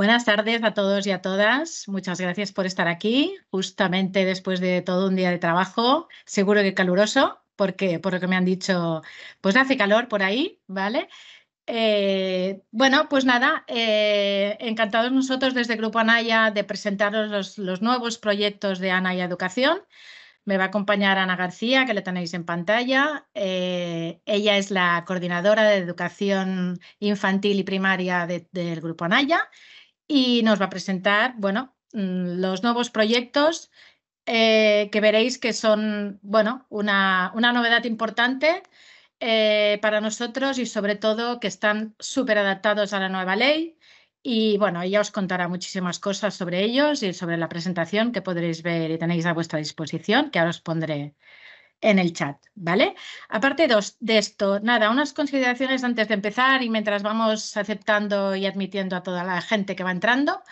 Buenas tardes a todos y a todas. Muchas gracias por estar aquí, justamente después de todo un día de trabajo, seguro que caluroso, porque por lo que me han dicho, pues hace calor por ahí, ¿vale? Eh, bueno, pues nada, eh, encantados nosotros desde Grupo Anaya de presentaros los, nuevos proyectos de Anaya Educación. Me va a acompañar Ana García, que la tenéis en pantalla. Eh, ella es la coordinadora de educación infantil y primaria del Grupo Anaya y nos va a presentar, bueno, mm, los nuevos proyectos eh, que veréis que son, bueno, una, una novedad importante eh, para nosotros y sobre todo que están súper adaptados a la nueva ley. Y bueno, ella os contará muchísimas cosas sobre ellos y sobre la presentación que podréis ver y tenéis a vuestra disposición, que ahora os pondré en el chat, ¿vale? Aparte de esto, nada, unas consideraciones antes de empezar y mientras vamos aceptando y admitiendo a toda la gente que va entrando.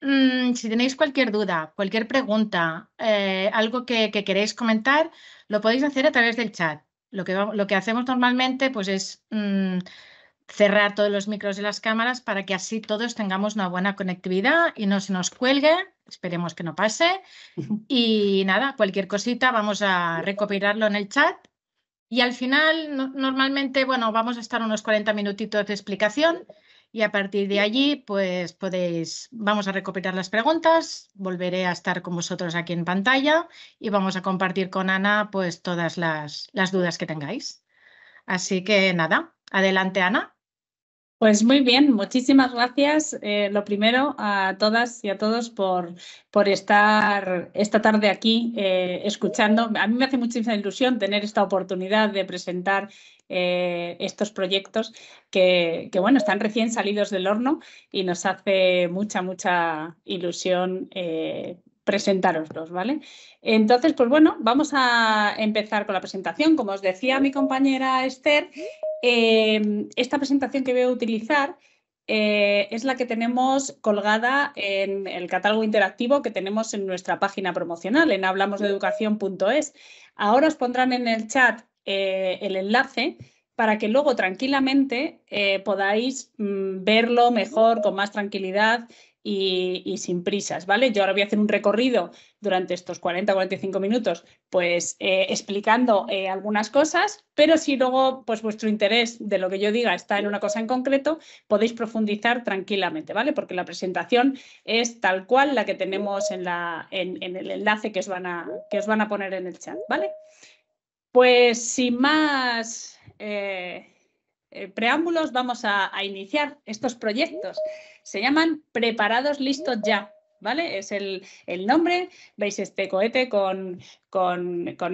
Mm, si tenéis cualquier duda, cualquier pregunta, eh, algo que, queréis comentar, lo podéis hacer a través del chat. Lo que, lo que hacemos normalmente pues es mm, cerrar todos los micros y las cámaras para que así todos tengamos una buena conectividad y no se nos cuelgue Esperemos que no pase. Y nada, cualquier cosita vamos a recopilarlo en el chat. Y al final, normalmente, bueno, vamos a estar unos 40 minutitos de explicación y a partir de allí, pues podéis, vamos a recopilar las preguntas, volveré a estar con vosotros aquí en pantalla y vamos a compartir con Ana, pues todas las, las dudas que tengáis. Así que nada, adelante Ana. Pues muy bien, muchísimas gracias. Eh, lo primero a todas y a todos por, por estar esta tarde aquí eh, escuchando. A mí me hace muchísima ilusión tener esta oportunidad de presentar eh, estos proyectos que, que, bueno, están recién salidos del horno y nos hace mucha, mucha ilusión presentároslos, ¿vale? Entonces, pues bueno, vamos a empezar con la presentación. Como os decía mi compañera Esther, em, esta presentación que voy a utilizar eh, es la que tenemos colgada en el catálogo interactivo que tenemos en nuestra página promocional, en hablamosdeeducación.es. Ahora os pondrán en el chat eh, el enlace para que luego tranquilamente eh, podáis mm, verlo mejor, con más tranquilidad y, sin prisas, ¿vale? Yo ahora voy a hacer un recorrido durante estos 40-45 minutos, pues eh, explicando eh, algunas cosas, pero si luego pues vuestro interés de lo que yo diga está en una cosa en concreto, podéis profundizar tranquilamente, ¿vale? Porque la presentación es tal cual la que tenemos en, la, en, el enlace que os, van a, que os van a poner en el chat, ¿vale? Pues sin más... Eh, eh, preámbulos vamos a iniciar estos proyectos. Se llaman Preparados Listos Ya. ¿vale? Es el, nombre, veis este cohete con,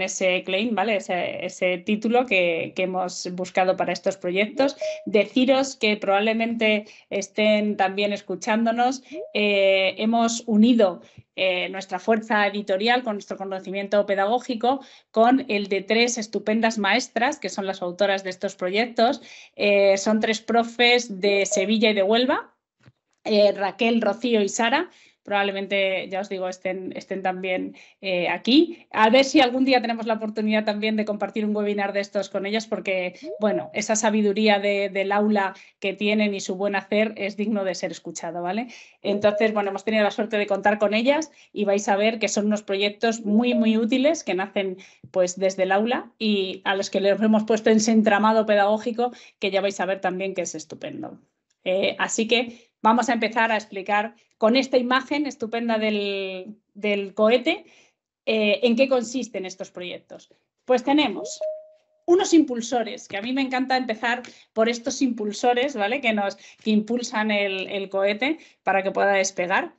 ese claim, ¿vale? Ese, título que, hemos buscado para estos proyectos. Deciros que probablemente estén también escuchándonos. Eh, hemos unido eh, nuestra fuerza editorial con nuestro conocimiento pedagógico con el de tres estupendas maestras que son las autoras de estos proyectos. Eh, son tres profes de Sevilla y de Huelva. Raquel, Rocío y Sara, probablemente, ya os digo, estén, estén también eh, aquí. A ver si algún día tenemos la oportunidad también de compartir un webinar de estos con ellas, porque, bueno, esa sabiduría del aula que tienen y su buen hacer es digno de ser escuchado, ¿vale? Entonces, bueno, hemos tenido la suerte de contar con ellas y vais a ver que son unos proyectos muy, muy útiles que nacen pues desde el aula y a los que les hemos puesto en ese entramado pedagógico que ya vais a ver también que es estupendo. Eh, así que vamos a empezar a explicar con esta imagen estupenda del, cohete eh, en qué consisten estos proyectos. Pues tenemos unos impulsores, que a mí me encanta empezar por estos impulsores, ¿vale? Que nos impulsan el cohete para que pueda despegar.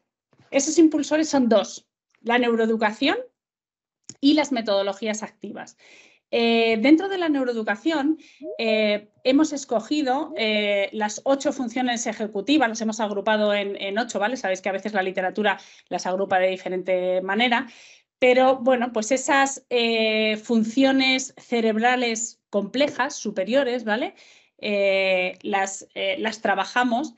Esos impulsores son dos, la neuroeducación y las metodologías activas. Eh, dentro de la neuroeducación eh, hemos escogido eh, las ocho funciones ejecutivas, las hemos agrupado en, ocho, ¿vale? Sabéis que a veces la literatura las agrupa de diferente manera, pero bueno, pues esas funciones cerebrales complejas, superiores, ¿vale? las trabajamos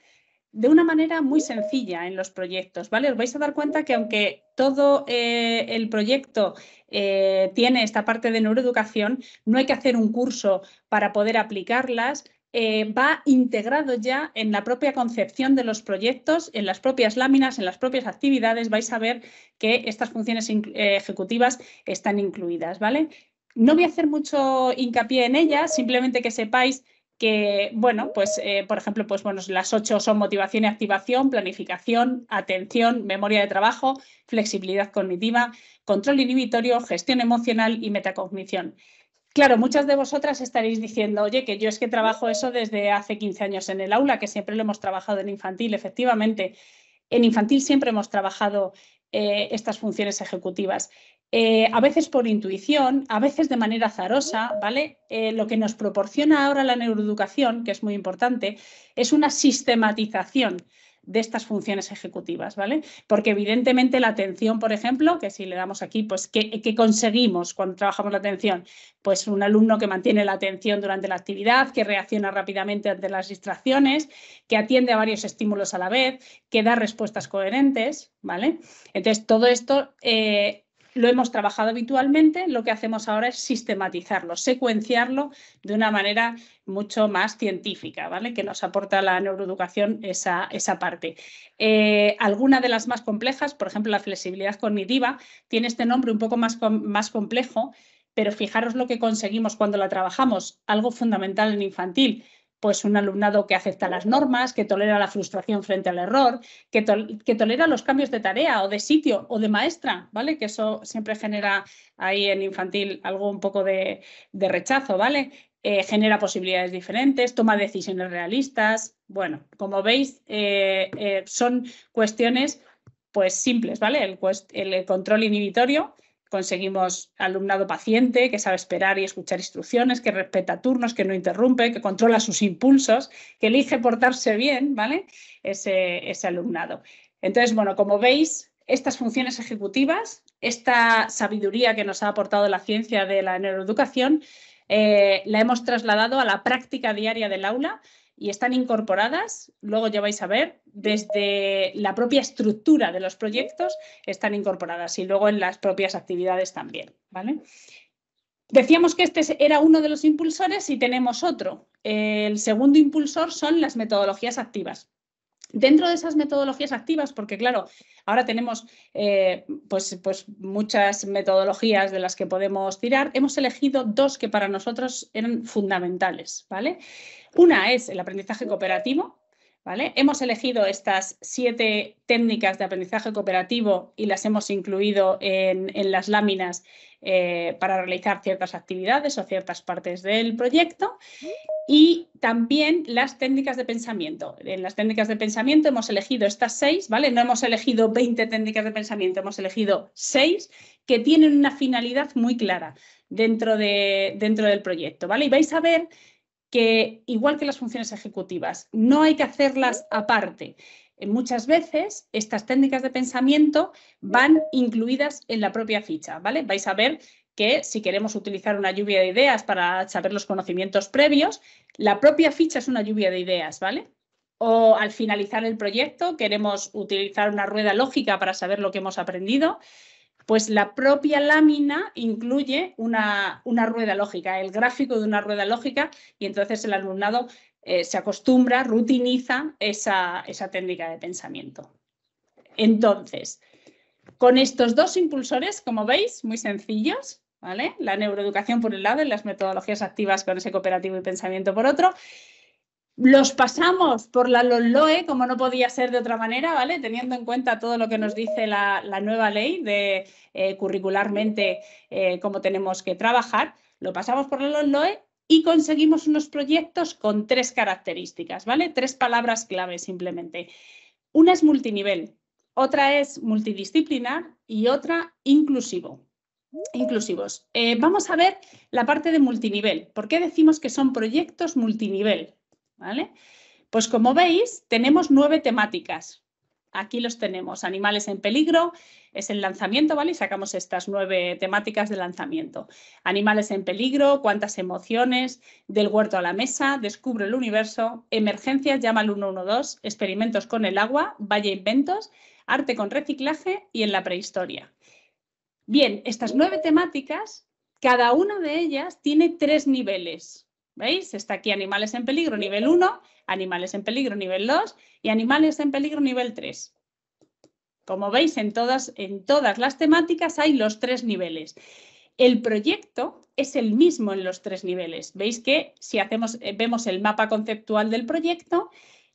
de una manera muy sencilla en los proyectos, ¿vale? Os vais a dar cuenta que aunque todo eh, el proyecto eh, tiene esta parte de neuroeducación, no hay que hacer un curso para poder aplicarlas, eh, va integrado ya en la propia concepción de los proyectos, en las propias láminas, en las propias actividades, vais a ver que estas funciones ejecutivas están incluidas, ¿vale? No voy a hacer mucho hincapié en ellas, simplemente que sepáis que, bueno, pues, eh, por ejemplo, pues, bueno, las ocho son motivación y activación, planificación, atención, memoria de trabajo, flexibilidad cognitiva, control inhibitorio, gestión emocional y metacognición. Claro, muchas de vosotras estaréis diciendo, oye, que yo es que trabajo eso desde hace 15 años en el aula, que siempre lo hemos trabajado en infantil, efectivamente. En infantil siempre hemos trabajado eh, estas funciones ejecutivas. Eh, a veces por intuición, a veces de manera azarosa, ¿vale? Eh, lo que nos proporciona ahora la neuroeducación, que es muy importante, es una sistematización de estas funciones ejecutivas, ¿vale? Porque evidentemente la atención, por ejemplo, que si le damos aquí, pues, ¿qué, conseguimos cuando trabajamos la atención? Pues un alumno que mantiene la atención durante la actividad, que reacciona rápidamente ante las distracciones, que atiende a varios estímulos a la vez, que da respuestas coherentes, ¿vale? Entonces, todo esto eh, lo hemos trabajado habitualmente, lo que hacemos ahora es sistematizarlo, secuenciarlo de una manera mucho más científica, ¿vale? Que nos aporta la neuroeducación esa, parte. Eh, alguna de las más complejas, por ejemplo, la flexibilidad cognitiva, tiene este nombre un poco más, más complejo, pero fijaros lo que conseguimos cuando la trabajamos, algo fundamental en infantil pues un alumnado que acepta las normas, que tolera la frustración frente al error, que, tolera los cambios de tarea o de sitio o de maestra, ¿vale? Que eso siempre genera ahí en infantil algo un poco de, rechazo, ¿vale? Eh, genera posibilidades diferentes, toma decisiones realistas. Bueno, como veis, eh, eh, son cuestiones pues simples, ¿vale? el control inhibitorio conseguimos alumnado paciente, que sabe esperar y escuchar instrucciones, que respeta turnos, que no interrumpe, que controla sus impulsos, que elige portarse bien, ¿vale? Ese, alumnado. Entonces, bueno, como veis, estas funciones ejecutivas, esta sabiduría que nos ha aportado la ciencia de la neuroeducación, eh, la hemos trasladado a la práctica diaria del aula y están incorporadas, luego ya vais a ver, desde la propia estructura de los proyectos están incorporadas y luego en las propias actividades también. ¿vale? Decíamos que este era uno de los impulsores y tenemos otro. El segundo impulsor son las metodologías activas. Dentro de esas metodologías activas, porque claro, ahora tenemos eh, pues, pues muchas metodologías de las que podemos tirar, hemos elegido dos que para nosotros eran fundamentales, ¿vale? Una es el aprendizaje cooperativo, Hemos elegido estas siete técnicas de aprendizaje cooperativo y las hemos incluido en, las láminas eh, para realizar ciertas actividades o ciertas partes del proyecto. Y también las técnicas de pensamiento. En las técnicas de pensamiento hemos elegido estas seis, ¿vale? No hemos elegido 20 técnicas de pensamiento, hemos elegido seis que tienen una finalidad muy clara dentro, dentro del proyecto, ¿vale? Y vais a ver que, igual que las funciones ejecutivas, no hay que hacerlas aparte. Eh, muchas veces estas técnicas de pensamiento van incluidas en la propia ficha, ¿vale? Vais a ver que si queremos utilizar una lluvia de ideas para saber los conocimientos previos, la propia ficha es una lluvia de ideas, ¿vale? O al finalizar el proyecto queremos utilizar una rueda lógica para saber lo que hemos aprendido pues la propia lámina incluye una, rueda lógica, el gráfico de una rueda lógica, y entonces el alumnado eh, se acostumbra, rutiniza esa, técnica de pensamiento. Entonces, con estos dos impulsores, como veis, muy sencillos, ¿vale? La neuroeducación por un lado y las metodologías activas con ese cooperativo y pensamiento por otro, los pasamos por la LOE, como no podía ser de otra manera, ¿vale? Teniendo en cuenta todo lo que nos dice la, nueva ley de eh, curricularmente eh, cómo tenemos que trabajar. Lo pasamos por la LOE y conseguimos unos proyectos con tres características, ¿vale? Tres palabras clave simplemente. Una es multinivel, otra es multidisciplinar y otra inclusivo. Inclusivos. Eh, vamos a ver la parte de multinivel. ¿Por qué decimos que son proyectos multinivel? ¿vale? Pues como veis, tenemos nueve temáticas. Aquí los tenemos, animales en peligro, es el lanzamiento, ¿vale? sacamos estas nueve temáticas de lanzamiento. Animales en peligro, cuántas emociones, del huerto a la mesa, descubre el universo, emergencias, llama al 112, experimentos con el agua, valle inventos, arte con reciclaje y en la prehistoria. Bien, estas nueve temáticas, cada una de ellas tiene tres niveles, ¿Veis? Está aquí animales en peligro nivel 1, animales en peligro nivel 2 y animales en peligro nivel 3. Como veis, en todas, en todas las temáticas hay los tres niveles. El proyecto es el mismo en los tres niveles. Veis que si hacemos, eh, vemos el mapa conceptual del proyecto,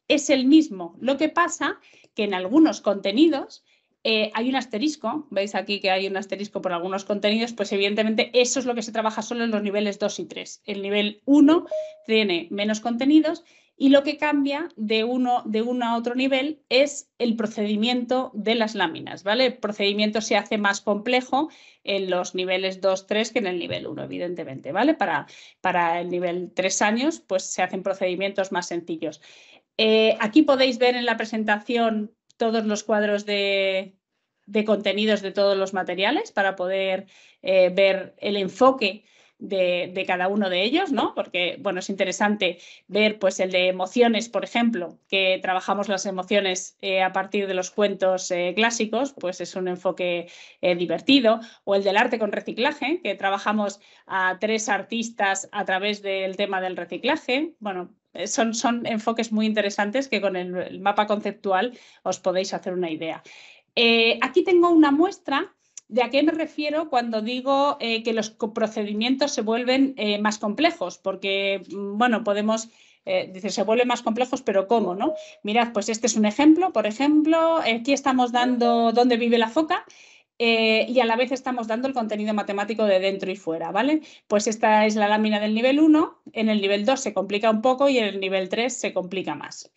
es el mismo. Lo que pasa que en algunos contenidos eh, hay un asterisco, veis aquí que hay un asterisco por algunos contenidos, pues evidentemente eso es lo que se trabaja solo en los niveles 2 y 3. El nivel 1 tiene menos contenidos y lo que cambia de uno, de uno a otro nivel es el procedimiento de las láminas, ¿vale? El procedimiento se hace más complejo en los niveles 2, 3 que en el nivel 1, evidentemente, ¿vale? Para, para el nivel 3 años, pues se hacen procedimientos más sencillos. Eh, aquí podéis ver en la presentación todos los cuadros de, contenidos de todos los materiales para poder eh, ver el enfoque de, cada uno de ellos, ¿no? Porque, bueno, es interesante ver, pues, el de emociones, por ejemplo, que trabajamos las emociones eh, a partir de los cuentos eh, clásicos, pues es un enfoque divertido, o el del arte con reciclaje, que trabajamos a tres artistas a través del tema del reciclaje, bueno, eh, son, enfoques muy interesantes que con el, mapa conceptual os podéis hacer una idea. Eh, aquí tengo una muestra de a qué me refiero cuando digo eh, que los procedimientos se vuelven más complejos, porque, mm, bueno, podemos... dice, se vuelven más complejos, pero ¿cómo? No? Mirad, pues este es un ejemplo. Por ejemplo, aquí estamos dando dónde vive la foca eh, y a la vez estamos dando el contenido matemático de dentro y fuera, ¿vale? Pues esta es la lámina del nivel 1, en el nivel 2 se complica un poco y en el nivel 3 se complica más.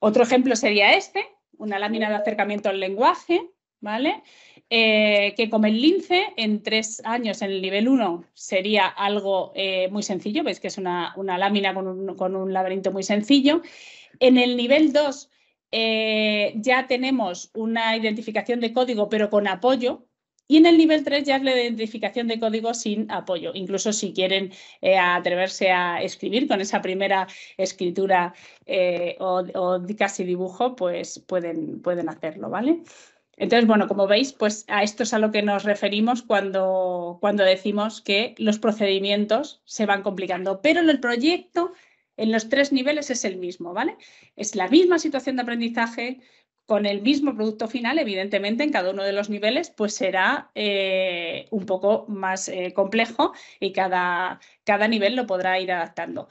Otro ejemplo sería este, una lámina de acercamiento al lenguaje, ¿vale? Eh, que como el lince, en tres años en el nivel 1 sería algo eh, muy sencillo, veis que es una, lámina con un, con un laberinto muy sencillo. En el nivel 2 eh, ya tenemos una identificación de código, pero con apoyo, y en el nivel 3 ya es la identificación de código sin apoyo, incluso si quieren eh, atreverse a escribir con esa primera escritura eh, o, o, casi dibujo, pues pueden, pueden hacerlo, ¿vale? Entonces, bueno, como veis, pues a esto es a lo que nos referimos cuando, cuando decimos que los procedimientos se van complicando, pero en el proyecto en los tres niveles es el mismo, ¿vale? Es la misma situación de aprendizaje con el mismo producto final, evidentemente en cada uno de los niveles, pues será eh, un poco más eh, complejo y cada, cada nivel lo podrá ir adaptando.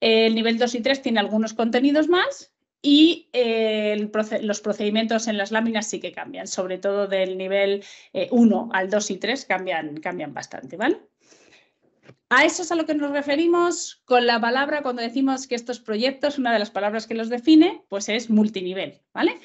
El nivel 2 y 3 tiene algunos contenidos más y eh, los procedimientos en las láminas sí que cambian, sobre todo del nivel 1 al 2 y 3 cambian, cambian bastante, ¿vale? A eso es a lo que nos referimos con la palabra cuando decimos que estos proyectos, una de las palabras que los define, pues es multinivel, ¿vale?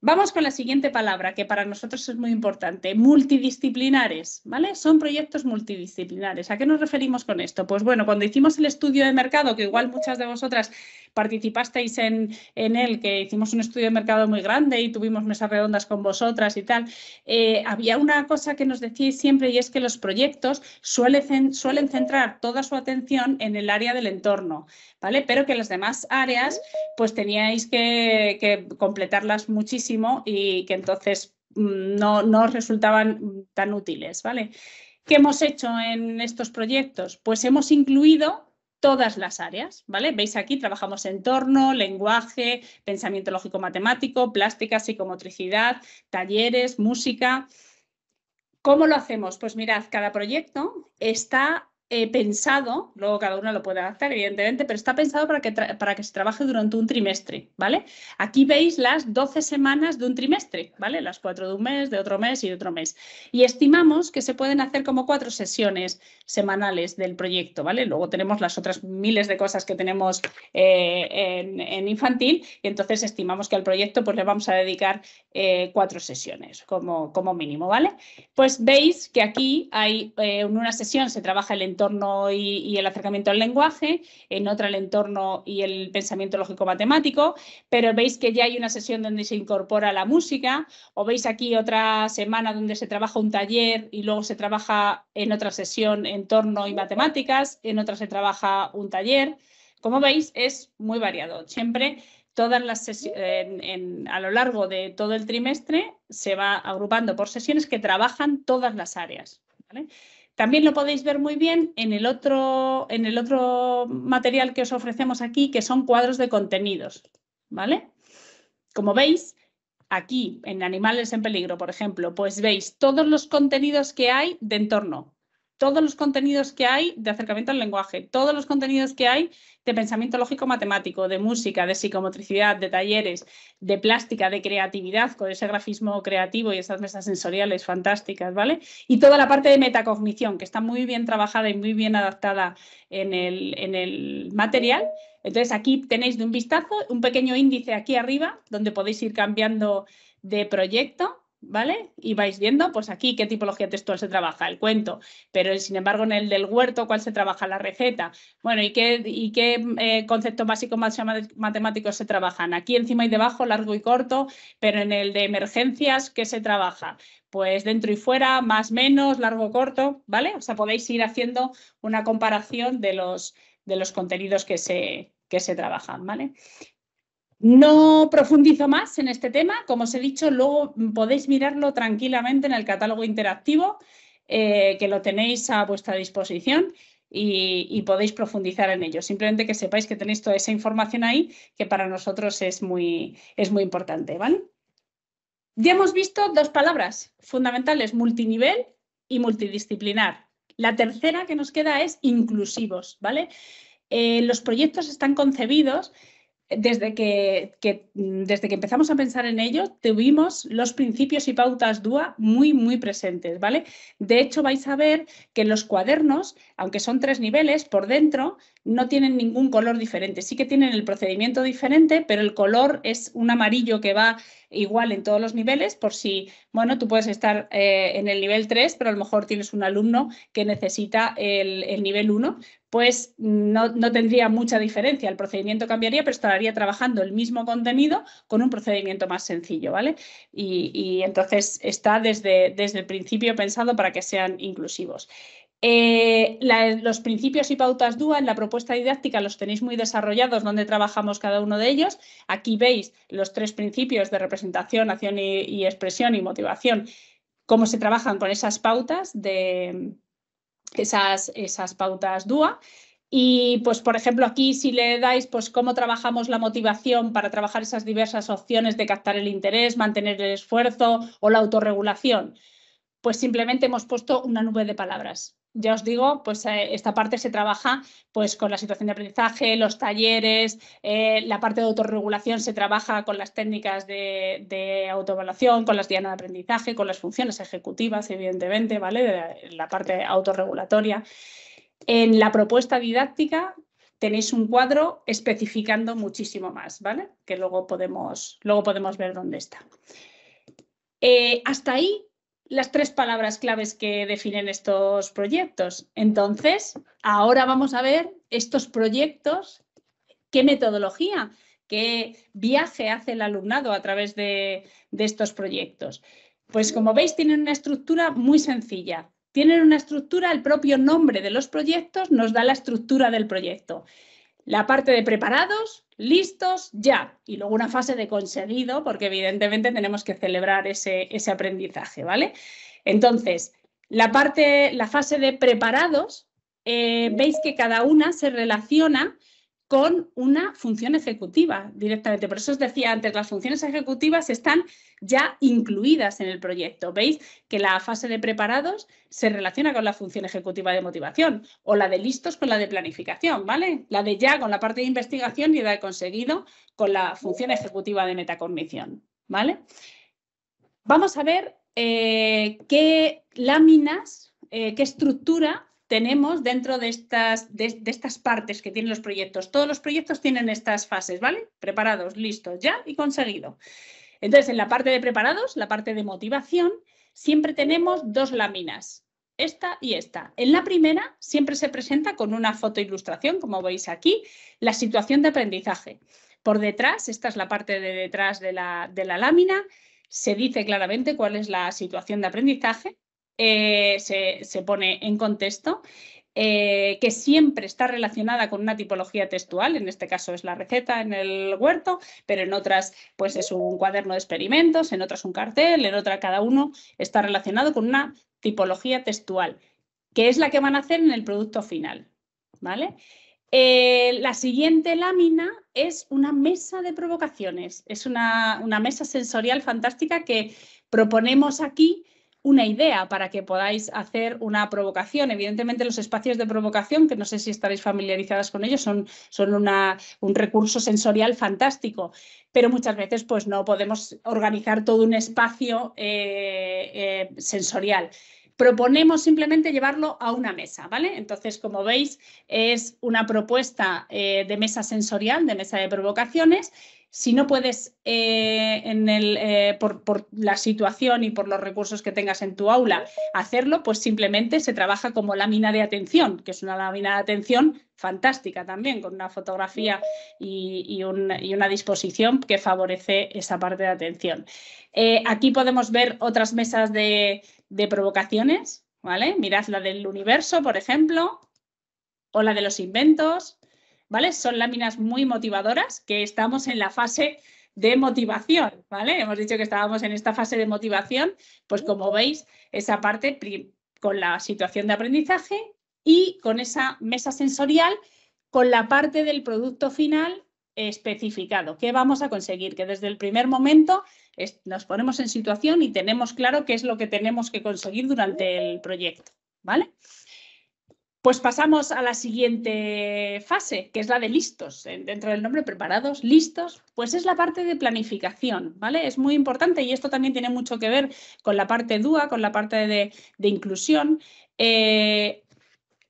Vamos con la siguiente palabra, que para nosotros es muy importante, multidisciplinares, ¿vale? Son proyectos multidisciplinares. ¿A qué nos referimos con esto? Pues bueno, cuando hicimos el estudio de mercado, que igual muchas de vosotras participasteis en, en él, que hicimos un estudio de mercado muy grande y tuvimos mesas redondas con vosotras y tal, eh, había una cosa que nos decíais siempre y es que los proyectos suelen centrar toda su atención en el área del entorno, pero que las demás áreas pues teníais que, completarlas muchísimo y que entonces mm, no, no resultaban mm, tan útiles, ¿vale? ¿Qué hemos hecho en estos proyectos? Pues hemos incluido todas las áreas, ¿vale? Veis aquí, trabajamos entorno, lenguaje, pensamiento lógico-matemático, plástica, psicomotricidad, talleres, música. ¿Cómo lo hacemos? Pues mirad, cada proyecto está pensado, luego cada uno lo puede adaptar, evidentemente, pero está pensado para que, para que se trabaje durante un trimestre, ¿vale? Aquí veis las 12 semanas de un trimestre, ¿vale? Las cuatro de un mes, de otro mes y de otro mes. Y estimamos que se pueden hacer como cuatro sesiones semanales del proyecto, ¿vale? Luego tenemos las otras miles de cosas que tenemos eh, en, infantil y entonces estimamos que al proyecto pues le vamos a dedicar eh, cuatro sesiones como, como mínimo, ¿vale? Pues veis que aquí hay eh, en una sesión se trabaja el entorno y, el acercamiento al lenguaje, en otra el entorno y el pensamiento lógico-matemático, pero veis que ya hay una sesión donde se incorpora la música, o veis aquí otra semana donde se trabaja un taller y luego se trabaja en otra sesión entorno y matemáticas, en otra se trabaja un taller. Como veis, es muy variado. Siempre todas las sesiones a lo largo de todo el trimestre se va agrupando por sesiones que trabajan todas las áreas. También lo podéis ver muy bien en el, otro, en el otro material que os ofrecemos aquí, que son cuadros de contenidos. ¿Vale? Como veis, aquí en Animales en Peligro, por ejemplo, pues veis todos los contenidos que hay de entorno, todos los contenidos que hay de acercamiento al lenguaje, todos los contenidos que hay de pensamiento lógico matemático, de música, de psicomotricidad, de talleres, de plástica, de creatividad, con ese grafismo creativo y esas mesas sensoriales fantásticas, ¿vale? Y toda la parte de metacognición, que está muy bien trabajada y muy bien adaptada en el, en el material. Entonces aquí tenéis de un vistazo un pequeño índice aquí arriba, donde podéis ir cambiando de proyecto ¿vale? Y vais viendo, pues aquí qué tipología textual se trabaja, el cuento, pero sin embargo en el del huerto, ¿cuál se trabaja la receta? Bueno, ¿y qué, y qué eh, conceptos básicos matemáticos se trabajan? Aquí encima y debajo, largo y corto, pero en el de emergencias, ¿qué se trabaja? Pues dentro y fuera, más menos, largo corto, ¿vale? O sea, podéis ir haciendo una comparación de los, de los contenidos que se, que se trabajan, ¿vale? No profundizo más en este tema, como os he dicho, luego podéis mirarlo tranquilamente en el catálogo interactivo, eh, que lo tenéis a vuestra disposición. Y, podéis profundizar en ello. Simplemente que sepáis que tenéis toda esa información ahí, que para nosotros es muy, es muy importante. ¿vale? Ya hemos visto dos palabras fundamentales, multinivel y multidisciplinar. La tercera que nos queda es inclusivos. ¿vale? Eh, los proyectos están concebidos desde que, mm, desde que empezamos a pensar en ello, tuvimos los principios y pautas DUA muy, muy presentes, ¿vale? De hecho, vais a ver que los cuadernos, aunque son tres niveles, por dentro no tienen ningún color diferente. Sí que tienen el procedimiento diferente, pero el color es un amarillo que va igual en todos los niveles, por si, bueno, tú puedes estar eh, en el nivel 3, pero a lo mejor tienes un alumno que necesita el, nivel 1, pues no, tendría mucha diferencia. El procedimiento cambiaría, pero estaría trabajando el mismo contenido con un procedimiento más sencillo, ¿vale? Y, entonces está desde, desde el principio pensado para que sean inclusivos. Eh, los principios y pautas DUA en la propuesta didáctica los tenéis muy desarrollados, donde trabajamos cada uno de ellos. Aquí veis los tres principios de representación, acción y, expresión y motivación, cómo se trabajan con esas pautas de esas, esas pautas DUA. Y pues, por ejemplo, aquí si le dais, pues cómo trabajamos la motivación para trabajar esas diversas opciones de captar el interés, mantener el esfuerzo o la autorregulación. Pues simplemente hemos puesto una nube de palabras ya os digo, pues eh, esta parte se trabaja pues con la situación de aprendizaje, los talleres, eh, la parte de autorregulación se trabaja con las técnicas de, autoevaluación, con las dianas de aprendizaje, con las funciones ejecutivas, evidentemente, ¿vale? la, parte autorregulatoria. En la propuesta didáctica tenéis un cuadro especificando muchísimo más, ¿vale? Que luego podemos, luego podemos ver dónde está. Eh, hasta ahí las tres palabras claves que definen estos proyectos. Entonces, ahora vamos a ver estos proyectos, qué metodología, qué viaje hace el alumnado a través de, de estos proyectos. Pues como veis, tienen una estructura muy sencilla. Tienen una estructura, el propio nombre de los proyectos nos da la estructura del proyecto. La parte de preparados, listos ya. Y luego una fase de conseguido, porque evidentemente tenemos que celebrar ese, aprendizaje, ¿vale? Entonces, la parte, la fase de preparados, eh, veis que cada una se relaciona con una función ejecutiva directamente. Por eso os decía antes, las funciones ejecutivas están ya incluidas en el proyecto. Veis que la fase de preparados se relaciona con la función ejecutiva de motivación o la de listos con la de planificación, ¿vale? La de ya con la parte de investigación y la de conseguido con la función ejecutiva de metacognición, ¿vale? Vamos a ver eh, qué láminas, eh, qué estructura tenemos dentro de estas, de, estas partes que tienen los proyectos. Todos los proyectos tienen estas fases, ¿vale? Preparados, listos, ya y conseguido. Entonces, en la parte de preparados, la parte de motivación, siempre tenemos dos láminas, esta y esta. En la primera siempre se presenta con una foto ilustración, como veis aquí, la situación de aprendizaje. Por detrás, esta es la parte de detrás de la, de la lámina, se dice claramente cuál es la situación de aprendizaje, eh, se, pone en contexto, eh, que siempre está relacionada con una tipología textual, en este caso es la receta en el huerto, pero en otras pues es un cuaderno de experimentos, en otras un cartel, en otra cada uno está relacionado con una tipología textual, que es la que van a hacer en el producto final. ¿Vale? Eh, la siguiente lámina es una mesa de provocaciones, es una, una mesa sensorial fantástica que proponemos aquí una idea para que podáis hacer una provocación. Evidentemente, los espacios de provocación, que no sé si estaréis familiarizadas con ellos, son, son un recurso sensorial fantástico, pero muchas veces pues, no podemos organizar todo un espacio eh, eh, sensorial. Proponemos simplemente llevarlo a una mesa, ¿vale? Entonces, como veis, es una propuesta eh, de mesa sensorial, de mesa de provocaciones. Si no puedes, eh, en el, eh, por, la situación y por los recursos que tengas en tu aula, hacerlo, pues simplemente se trabaja como lámina de atención, que es una lámina de atención fantástica también, con una fotografía y, una disposición que favorece esa parte de atención. aquí podemos ver otras mesas de, de provocaciones, ¿vale? Mirad la del universo, por ejemplo, o la de los inventos, ¿vale? Son láminas muy motivadoras que estamos en la fase de motivación, ¿vale? Hemos dicho que estábamos en esta fase de motivación, pues como veis, esa parte con la situación de aprendizaje y con esa mesa sensorial, con la parte del producto final especificado, qué vamos a conseguir, que desde el primer momento nos ponemos en situación y tenemos claro qué es lo que tenemos que conseguir durante el proyecto, ¿vale? Pues pasamos a la siguiente fase, que es la de listos, ¿eh? dentro del nombre preparados, listos, pues es la parte de planificación, ¿vale? Es muy importante y esto también tiene mucho que ver con la parte DUA, con la parte de, inclusión. Eh,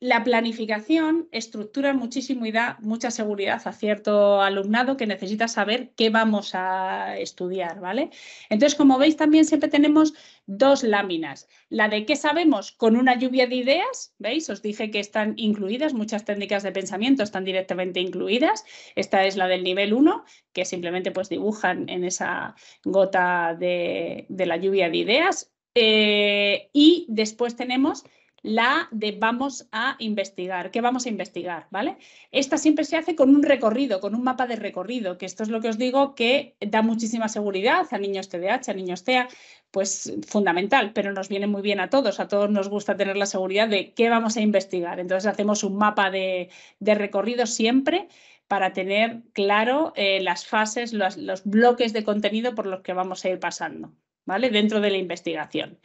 la planificación estructura muchísimo y da mucha seguridad a cierto alumnado que necesita saber qué vamos a estudiar, ¿vale? Entonces, como veis, también siempre tenemos dos láminas. La de qué sabemos con una lluvia de ideas, ¿veis? Os dije que están incluidas, muchas técnicas de pensamiento están directamente incluidas. Esta es la del nivel 1, que simplemente pues dibujan en esa gota de, la lluvia de ideas. Eh, y después tenemos la de vamos a investigar, ¿qué vamos a investigar? ¿Vale? Esta siempre se hace con un recorrido, con un mapa de recorrido, que esto es lo que os digo que da muchísima seguridad a niños TDAH, a niños TEA, pues fundamental, pero nos viene muy bien a todos, a todos nos gusta tener la seguridad de qué vamos a investigar. Entonces hacemos un mapa de, recorrido siempre para tener claro eh, las fases, los, los bloques de contenido por los que vamos a ir pasando, ¿vale? Dentro de la investigación.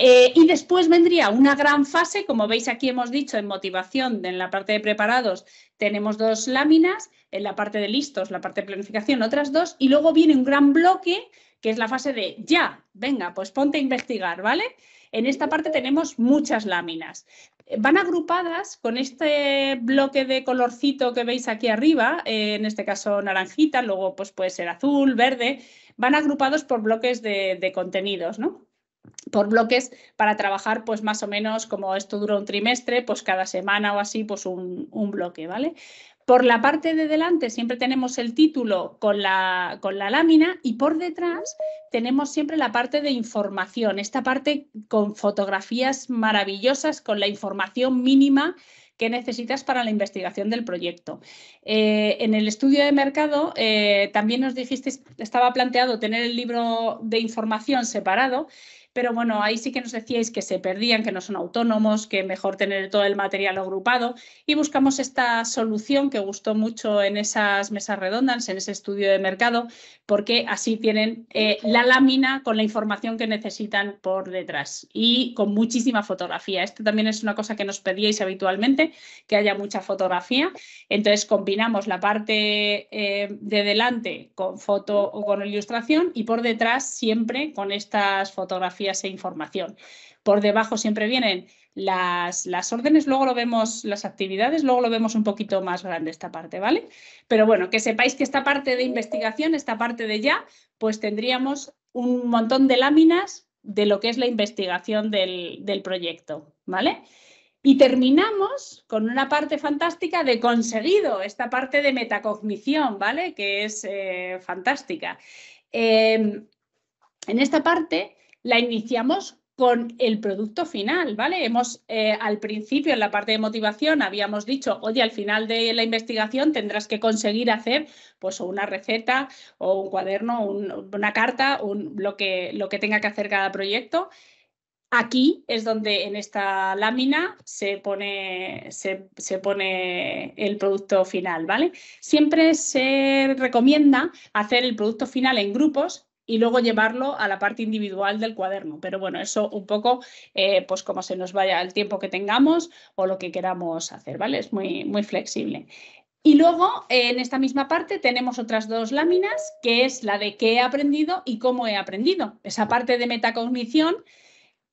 Eh, y después vendría una gran fase, como veis aquí hemos dicho en motivación, en la parte de preparados tenemos dos láminas, en la parte de listos, la parte de planificación otras dos, y luego viene un gran bloque que es la fase de ya, venga, pues ponte a investigar, ¿vale? En esta parte tenemos muchas láminas. Van agrupadas con este bloque de colorcito que veis aquí arriba, eh, en este caso naranjita, luego pues puede ser azul, verde, van agrupados por bloques de contenidos, ¿no? por bloques para trabajar pues más o menos como esto dura un trimestre, pues cada semana o así pues un, bloque, ¿vale? Por la parte de delante siempre tenemos el título con la, con la, lámina y por detrás tenemos siempre la parte de información, esta parte con fotografías maravillosas, con la información mínima que necesitas para la investigación del proyecto. Eh, en el estudio de mercado eh, también nos dijiste, estaba planteado tener el libro de información separado pero bueno, ahí sí que nos decíais que se perdían, que no son autónomos, que mejor tener todo el material agrupado y buscamos esta solución que gustó mucho en esas mesas redondas, en ese estudio de mercado, porque así tienen eh, la lámina con la información que necesitan por detrás y con muchísima fotografía. Esto también es una cosa que nos pedíais habitualmente, que haya mucha fotografía. Entonces combinamos la parte eh, de delante con foto o con ilustración y por detrás siempre con estas fotografías e información. Por debajo siempre vienen las, órdenes, luego lo vemos, las actividades, luego lo vemos un poquito más grande esta parte, ¿vale? Pero bueno, que sepáis que esta parte de investigación, esta parte de ya, pues tendríamos un montón de láminas de lo que es la investigación del, proyecto, ¿vale? Y terminamos con una parte fantástica de conseguido, esta parte de metacognición, ¿vale? Que es eh, fantástica. Eh, en esta parte la iniciamos con el producto final, ¿vale? Hemos, eh, al principio, en la parte de motivación, habíamos dicho, oye, al final de la investigación tendrás que conseguir hacer, pues, una receta o un cuaderno, una carta, un, lo, que, lo que tenga que hacer cada proyecto. Aquí es donde en esta lámina se pone, se, se pone, el producto final, ¿vale? Siempre se recomienda hacer el producto final en grupos y luego llevarlo a la parte individual del cuaderno. Pero bueno, eso un poco, eh, pues como se nos vaya el tiempo que tengamos o lo que queramos hacer, ¿vale? Es muy, muy flexible. Y luego, en esta misma parte, tenemos otras dos láminas, que es la de qué he aprendido y cómo he aprendido. Esa parte de metacognición,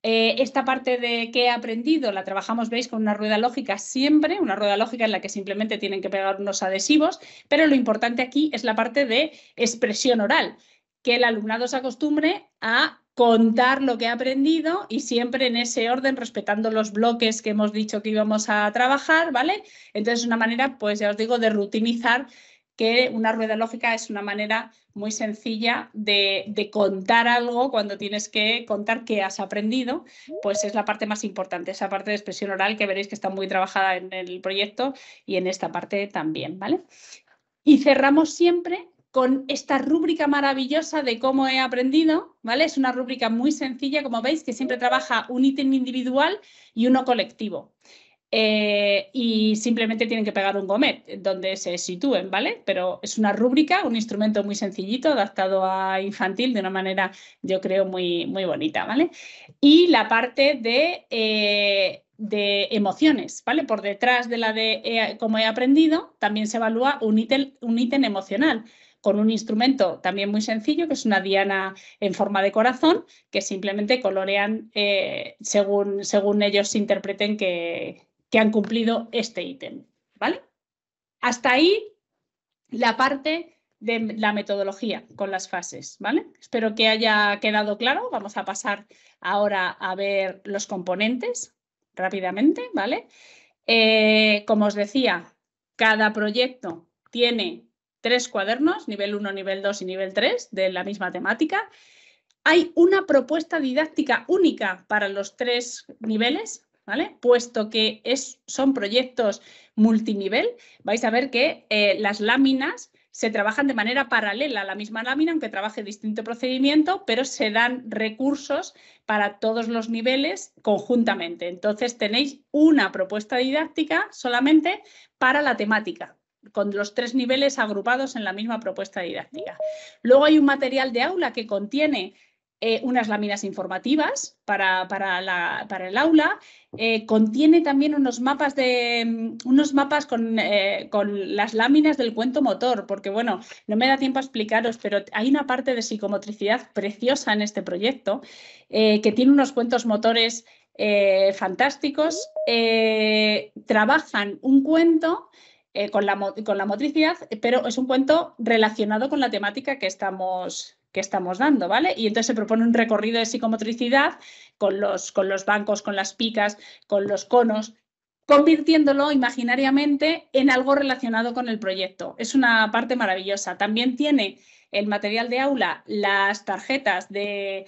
eh, esta parte de qué he aprendido, la trabajamos, veis, con una rueda lógica siempre, una rueda lógica en la que simplemente tienen que pegar unos adhesivos, pero lo importante aquí es la parte de expresión oral que el alumnado se acostumbre a contar lo que ha aprendido y siempre en ese orden, respetando los bloques que hemos dicho que íbamos a trabajar, ¿vale? Entonces, es una manera, pues ya os digo, de rutinizar que una rueda lógica es una manera muy sencilla de, de, contar algo cuando tienes que contar qué has aprendido, pues es la parte más importante, esa parte de expresión oral que veréis que está muy trabajada en el proyecto y en esta parte también, ¿vale? Y cerramos siempre con esta rúbrica maravillosa de cómo he aprendido, ¿vale? Es una rúbrica muy sencilla, como veis, que siempre trabaja un ítem individual y uno colectivo. Eh, y simplemente tienen que pegar un gomet donde se sitúen, ¿vale? Pero es una rúbrica, un instrumento muy sencillito, adaptado a infantil de una manera, yo creo, muy, muy bonita, ¿vale? Y la parte de, eh, emociones, ¿vale? Por detrás de la de eh, cómo he aprendido, también se evalúa un ítem, un ítem emocional con un instrumento también muy sencillo, que es una diana en forma de corazón, que simplemente colorean eh, según, según ellos interpreten que, han cumplido este ítem. ¿Vale? Hasta ahí la parte de la metodología con las fases, ¿vale? Espero que haya quedado claro. Vamos a pasar ahora a ver los componentes rápidamente, ¿vale? Eh, como os decía, cada proyecto tiene tres cuadernos, nivel 1, nivel 2 y nivel 3, de la misma temática. Hay una propuesta didáctica única para los tres niveles, ¿vale? Puesto que es, son proyectos multinivel, vais a ver que eh, las láminas se trabajan de manera paralela a la misma lámina, aunque trabaje distinto procedimiento, pero se dan recursos para todos los niveles conjuntamente. Entonces tenéis una propuesta didáctica solamente para la temática, con los tres niveles agrupados en la misma propuesta didáctica. Luego hay un material de aula que contiene eh, unas láminas informativas para, el aula. Eh, contiene también unos mapas, de, mm, unos mapas con, eh, con, las láminas del cuento motor, porque bueno, no me da tiempo a explicaros, pero hay una parte de psicomotricidad preciosa en este proyecto que tiene unos cuentos motores fantásticos. trabajan un cuento eh, con, la, con, la, motricidad, pero es un cuento relacionado con la temática que estamos, que estamos dando, ¿vale? Y entonces se propone un recorrido de psicomotricidad con los, con los bancos, con las picas, con los conos, convirtiéndolo imaginariamente en algo relacionado con el proyecto. Es una parte maravillosa. También tiene el material de aula, las tarjetas de,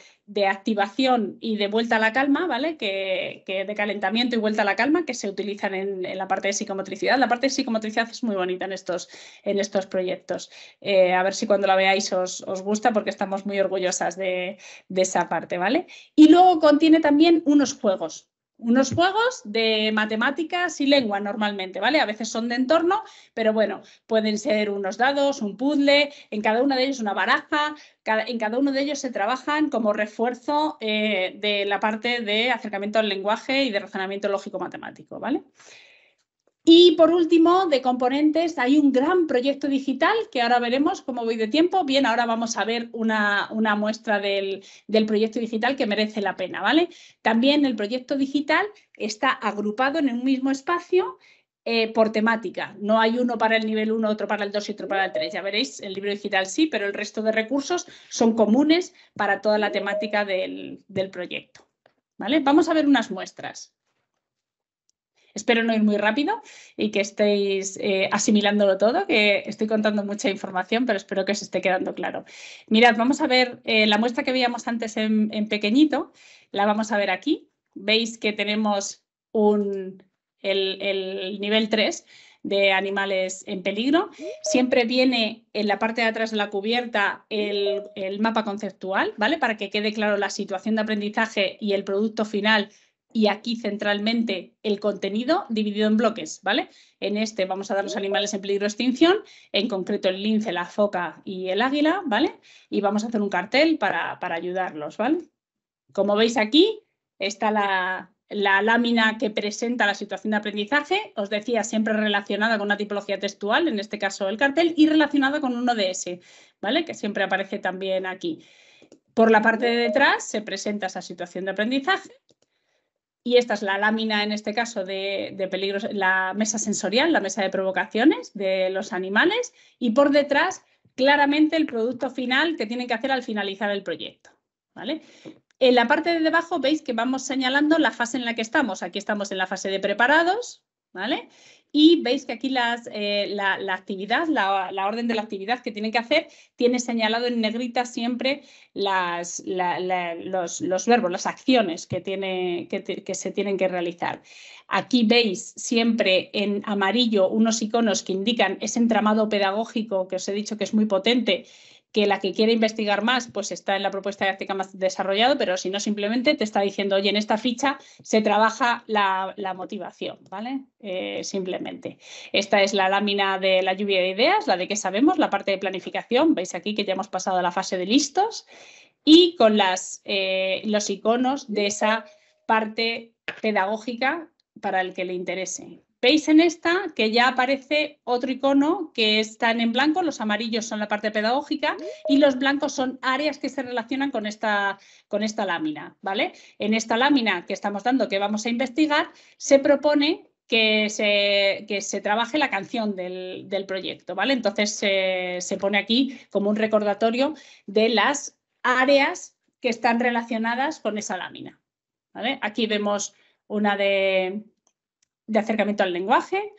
activación y de vuelta a la calma, ¿vale? Que, de calentamiento y vuelta a la calma que se utilizan en, la parte de psicomotricidad. La parte de psicomotricidad es muy bonita en estos, en estos proyectos. Eh, a ver si cuando la veáis os, gusta porque estamos muy orgullosas de, de esa parte, ¿vale? Y luego contiene también unos juegos, unos juegos de matemáticas y lengua normalmente, ¿vale? A veces son de entorno, pero bueno, pueden ser unos dados, un puzzle, en cada uno de ellos una baraja, en cada uno de ellos se trabajan como refuerzo eh, de la parte de acercamiento al lenguaje y de razonamiento lógico-matemático, ¿vale? Y por último, de componentes, hay un gran proyecto digital que ahora veremos cómo voy de tiempo. Bien, ahora vamos a ver una, muestra del, proyecto digital que merece la pena, ¿vale? También el proyecto digital está agrupado en un mismo espacio eh, por temática. No hay uno para el nivel 1, otro para el 2 y otro para el 3. Ya veréis, el libro digital sí, pero el resto de recursos son comunes para toda la temática del, proyecto. ¿Vale? Vamos a ver unas muestras. Espero no ir muy rápido y que estéis eh, asimilándolo todo, que estoy contando mucha información, pero espero que os esté quedando claro. Mirad, vamos a ver eh, la muestra que veíamos antes en, pequeñito, la vamos a ver aquí. Veis que tenemos un, el, nivel 3 de animales en peligro. Siempre viene en la parte de atrás de la cubierta el, el, mapa conceptual, ¿vale? Para que quede claro la situación de aprendizaje y el producto final y aquí centralmente el contenido dividido en bloques, ¿vale? En este vamos a dar los animales en peligro de extinción, en concreto el lince, la foca y el águila, ¿vale? Y vamos a hacer un cartel para, ayudarlos, ¿vale? Como veis aquí está la, la lámina que presenta la situación de aprendizaje, os decía, siempre relacionada con una tipología textual, en este caso el cartel, y relacionada con un ODS, ¿vale? Que siempre aparece también aquí. Por la parte de detrás se presenta esa situación de aprendizaje, y esta es la lámina, en este caso, de, peligros, la mesa sensorial, la mesa de provocaciones de los animales. Y por detrás, claramente, el producto final que tienen que hacer al finalizar el proyecto. ¿vale? En la parte de debajo veis que vamos señalando la fase en la que estamos. Aquí estamos en la fase de preparados, ¿vale? y veis que aquí las, eh, la, actividad, la, orden de la actividad que tienen que hacer, tiene señalado en negrita siempre las, los, los, verbos, las acciones que, tiene, que, que se tienen que realizar. Aquí veis siempre en amarillo unos iconos que indican ese entramado pedagógico que os he dicho que es muy potente que la que quiere investigar más, pues está en la propuesta didáctica más desarrollado, pero si no, simplemente te está diciendo, oye, en esta ficha se trabaja la, motivación, ¿vale? Eh, simplemente. Esta es la lámina de la lluvia de ideas, la de que sabemos, la parte de planificación. Veis aquí que ya hemos pasado a la fase de listos y con las, eh, los iconos de esa parte pedagógica para el que le interese. Veis en esta que ya aparece otro icono que están en blanco, los amarillos son la parte pedagógica y los blancos son áreas que se relacionan con esta, con esta lámina. ¿vale? En esta lámina que estamos dando, que vamos a investigar, se propone que se, se trabaje la canción del, proyecto. ¿vale? Entonces se pone aquí como un recordatorio de las áreas que están relacionadas con esa lámina. ¿vale? Aquí vemos una de, de acercamiento al lenguaje,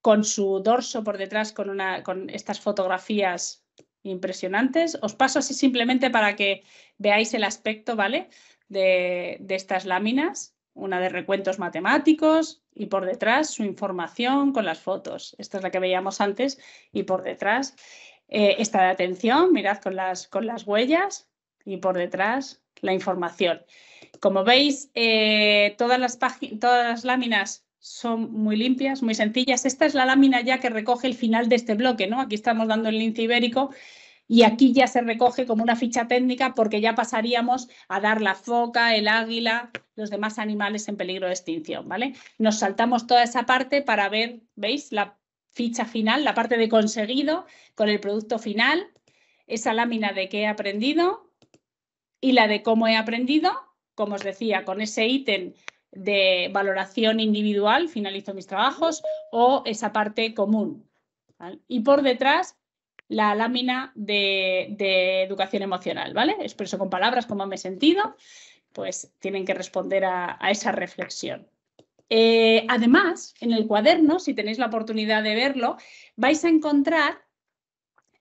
con su dorso por detrás, con, una, con estas fotografías impresionantes. Os paso así simplemente para que veáis el aspecto, ¿vale? De, estas láminas, una de recuentos matemáticos y por detrás su información con las fotos. Esta es la que veíamos antes y por detrás eh, esta de atención, mirad con las, con las huellas y por detrás la información. Como veis, eh, todas, las todas las láminas son muy limpias, muy sencillas. Esta es la lámina ya que recoge el final de este bloque, ¿no? Aquí estamos dando el lince ibérico y aquí ya se recoge como una ficha técnica porque ya pasaríamos a dar la foca, el águila, los demás animales en peligro de extinción, ¿vale? Nos saltamos toda esa parte para ver, ¿veis? La ficha final, la parte de conseguido con el producto final, esa lámina de qué he aprendido y la de cómo he aprendido, como os decía, con ese ítem de valoración individual, finalizo mis trabajos, o esa parte común. Y por detrás, la lámina de, educación emocional, ¿vale? Expreso con palabras cómo me he sentido, pues tienen que responder a, esa reflexión. Eh, además, en el cuaderno, si tenéis la oportunidad de verlo, vais a encontrar,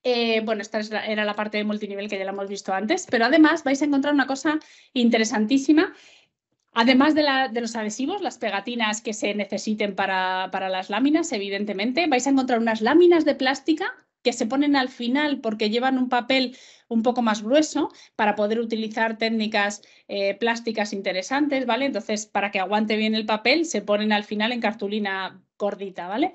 eh, bueno, esta era la parte de multinivel que ya la hemos visto antes, pero además vais a encontrar una cosa interesantísima Además de, los adhesivos, las pegatinas que se necesiten para, las láminas, evidentemente, vais a encontrar unas láminas de plástica que se ponen al final porque llevan un papel un poco más grueso para poder utilizar técnicas eh, plásticas interesantes, ¿vale? Entonces, para que aguante bien el papel, se ponen al final en cartulina gordita, ¿vale?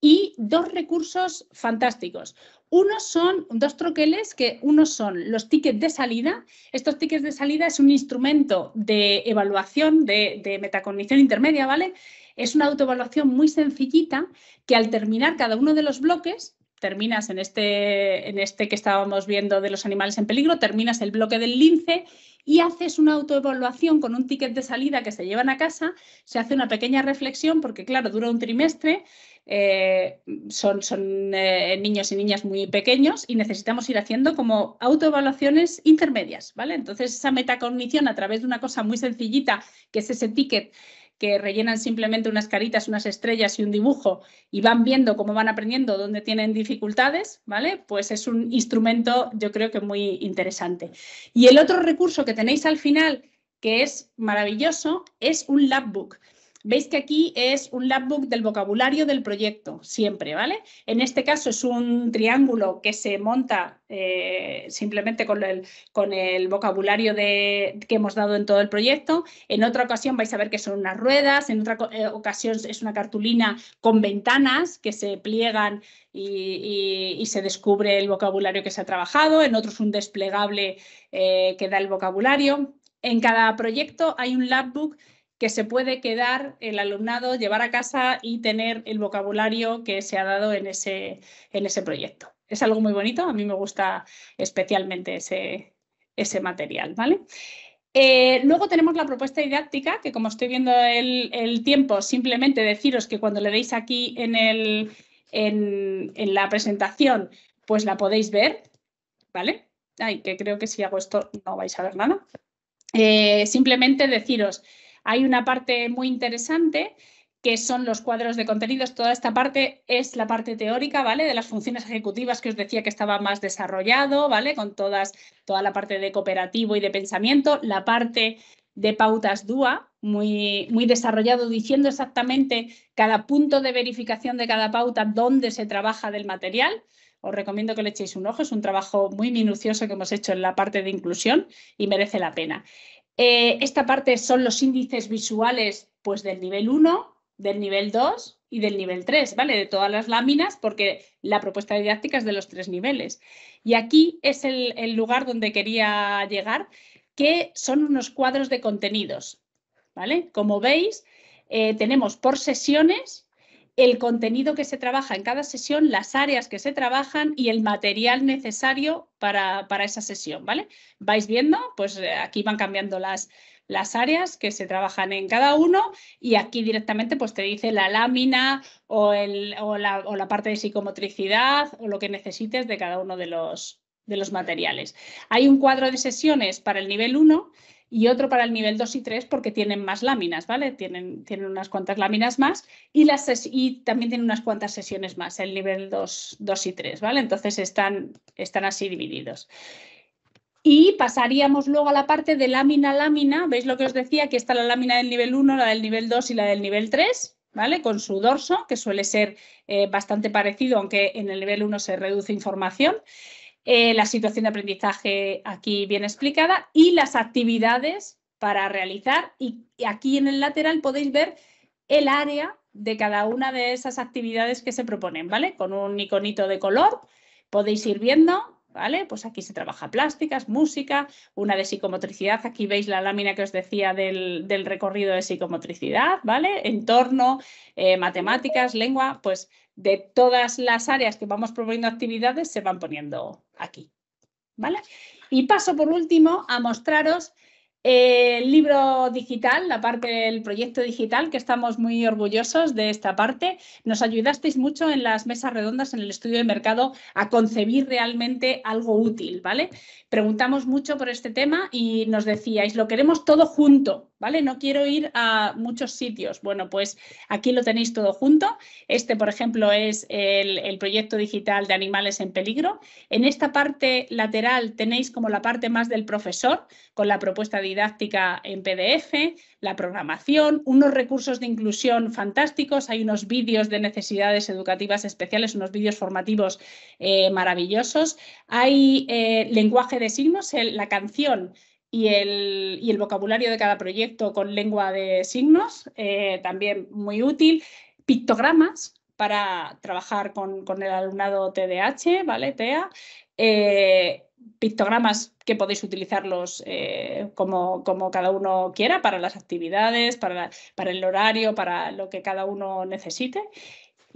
Y dos recursos fantásticos. Unos son dos troqueles que unos son los tickets de salida. Estos tickets de salida es un instrumento de evaluación de, metacognición intermedia, ¿vale? Es una autoevaluación muy sencillita que al terminar cada uno de los bloques, terminas en este, en este que estábamos viendo de los animales en peligro, terminas el bloque del lince y haces una autoevaluación con un ticket de salida que se llevan a casa, se hace una pequeña reflexión, porque claro, dura un trimestre, eh, son, son eh, niños y niñas muy pequeños y necesitamos ir haciendo como autoevaluaciones intermedias, ¿vale? Entonces, esa metacognición a través de una cosa muy sencillita, que es ese ticket que rellenan simplemente unas caritas, unas estrellas y un dibujo y van viendo cómo van aprendiendo, dónde tienen dificultades, ¿vale? Pues es un instrumento yo creo que muy interesante. Y el otro recurso que tenéis al final, que es maravilloso, es un labbook. Veis que aquí es un labbook del vocabulario del proyecto, siempre, ¿vale? En este caso es un triángulo que se monta eh, simplemente con el, con el vocabulario de, que hemos dado en todo el proyecto. En otra ocasión vais a ver que son unas ruedas, en otra eh, ocasión es una cartulina con ventanas que se pliegan y, se descubre el vocabulario que se ha trabajado, en otros un desplegable eh, que da el vocabulario. En cada proyecto hay un lapbook que se puede quedar el alumnado, llevar a casa y tener el vocabulario que se ha dado en ese, en ese proyecto. Es algo muy bonito, a mí me gusta especialmente ese, ese material, ¿vale? Eh, luego tenemos la propuesta didáctica, que como estoy viendo el, tiempo, simplemente deciros que cuando le deis aquí en, el, en, la presentación, pues la podéis ver, ¿vale? Ay, que creo que si hago esto no vais a ver nada. Eh, simplemente deciros hay una parte muy interesante que son los cuadros de contenidos. Toda esta parte es la parte teórica, ¿vale? De las funciones ejecutivas que os decía que estaba más desarrollado, ¿vale? Con todas, toda la parte de cooperativo y de pensamiento, la parte de pautas DUA, muy, muy desarrollado, diciendo exactamente cada punto de verificación de cada pauta, dónde se trabaja del material. Os recomiendo que le echéis un ojo, es un trabajo muy minucioso que hemos hecho en la parte de inclusión y merece la pena. Eh, esta parte son los índices visuales pues, del nivel 1, del nivel 2 y del nivel 3, ¿vale? De todas las láminas, porque la propuesta didáctica es de los tres niveles. Y aquí es el, lugar donde quería llegar, que son unos cuadros de contenidos, ¿vale? Como veis, eh, tenemos por sesiones el contenido que se trabaja en cada sesión, las áreas que se trabajan y el material necesario para, para esa sesión, ¿vale? ¿Vais viendo? Pues eh, aquí van cambiando las, las áreas que se trabajan en cada uno y aquí directamente pues te dice la lámina o, o, la, parte de psicomotricidad o lo que necesites de cada uno de los, de los materiales. Hay un cuadro de sesiones para el nivel 1 y otro para el nivel 2 y 3 porque tienen más láminas, ¿vale? Tienen, unas cuantas láminas más y, las y también tienen unas cuantas sesiones más, el nivel 2, y 3, ¿vale? Entonces están, están así divididos. Y pasaríamos luego a la parte de lámina a lámina. ¿Veis lo que os decía? Aquí está la lámina del nivel 1, la del nivel 2 y la del nivel 3, ¿vale? Con su dorso, que suele ser eh, bastante parecido, aunque en el nivel 1 se reduce información. Eh, la situación de aprendizaje aquí bien explicada y las actividades para realizar. Y, aquí en el lateral podéis ver el área de cada una de esas actividades que se proponen, ¿vale? Con un iconito de color podéis ir viendo ¿vale? Pues aquí se trabaja plásticas, música, una de psicomotricidad, aquí veis la lámina que os decía del, recorrido de psicomotricidad, ¿vale? Entorno, eh, matemáticas, lengua, pues de todas las áreas que vamos proponiendo actividades se van poniendo aquí. ¿Vale? Y paso por último a mostraros el libro digital, la parte del proyecto digital, que estamos muy orgullosos de esta parte. Nos ayudasteis mucho en las mesas redondas, en el estudio de mercado, a concebir realmente algo útil, ¿vale? Preguntamos mucho por este tema y nos decíais, lo queremos todo junto, ¿vale? No quiero ir a muchos sitios. Bueno, pues aquí lo tenéis todo junto. Este, por ejemplo, es el, proyecto digital de animales en peligro. En esta parte lateral tenéis como la parte más del profesor, con la propuesta didáctica en PDF, la programación, unos recursos de inclusión fantásticos. Hay unos vídeos de necesidades educativas especiales, unos vídeos formativos eh, maravillosos. Hay eh, lenguaje de signos, la canción y el, vocabulario de cada proyecto con lengua de signos, eh, también muy útil. Pictogramas para trabajar con, el alumnado TDH, ¿vale? TEA. Eh, pictogramas que podéis utilizarlos eh, como, cada uno quiera para las actividades, para, para el horario, para lo que cada uno necesite.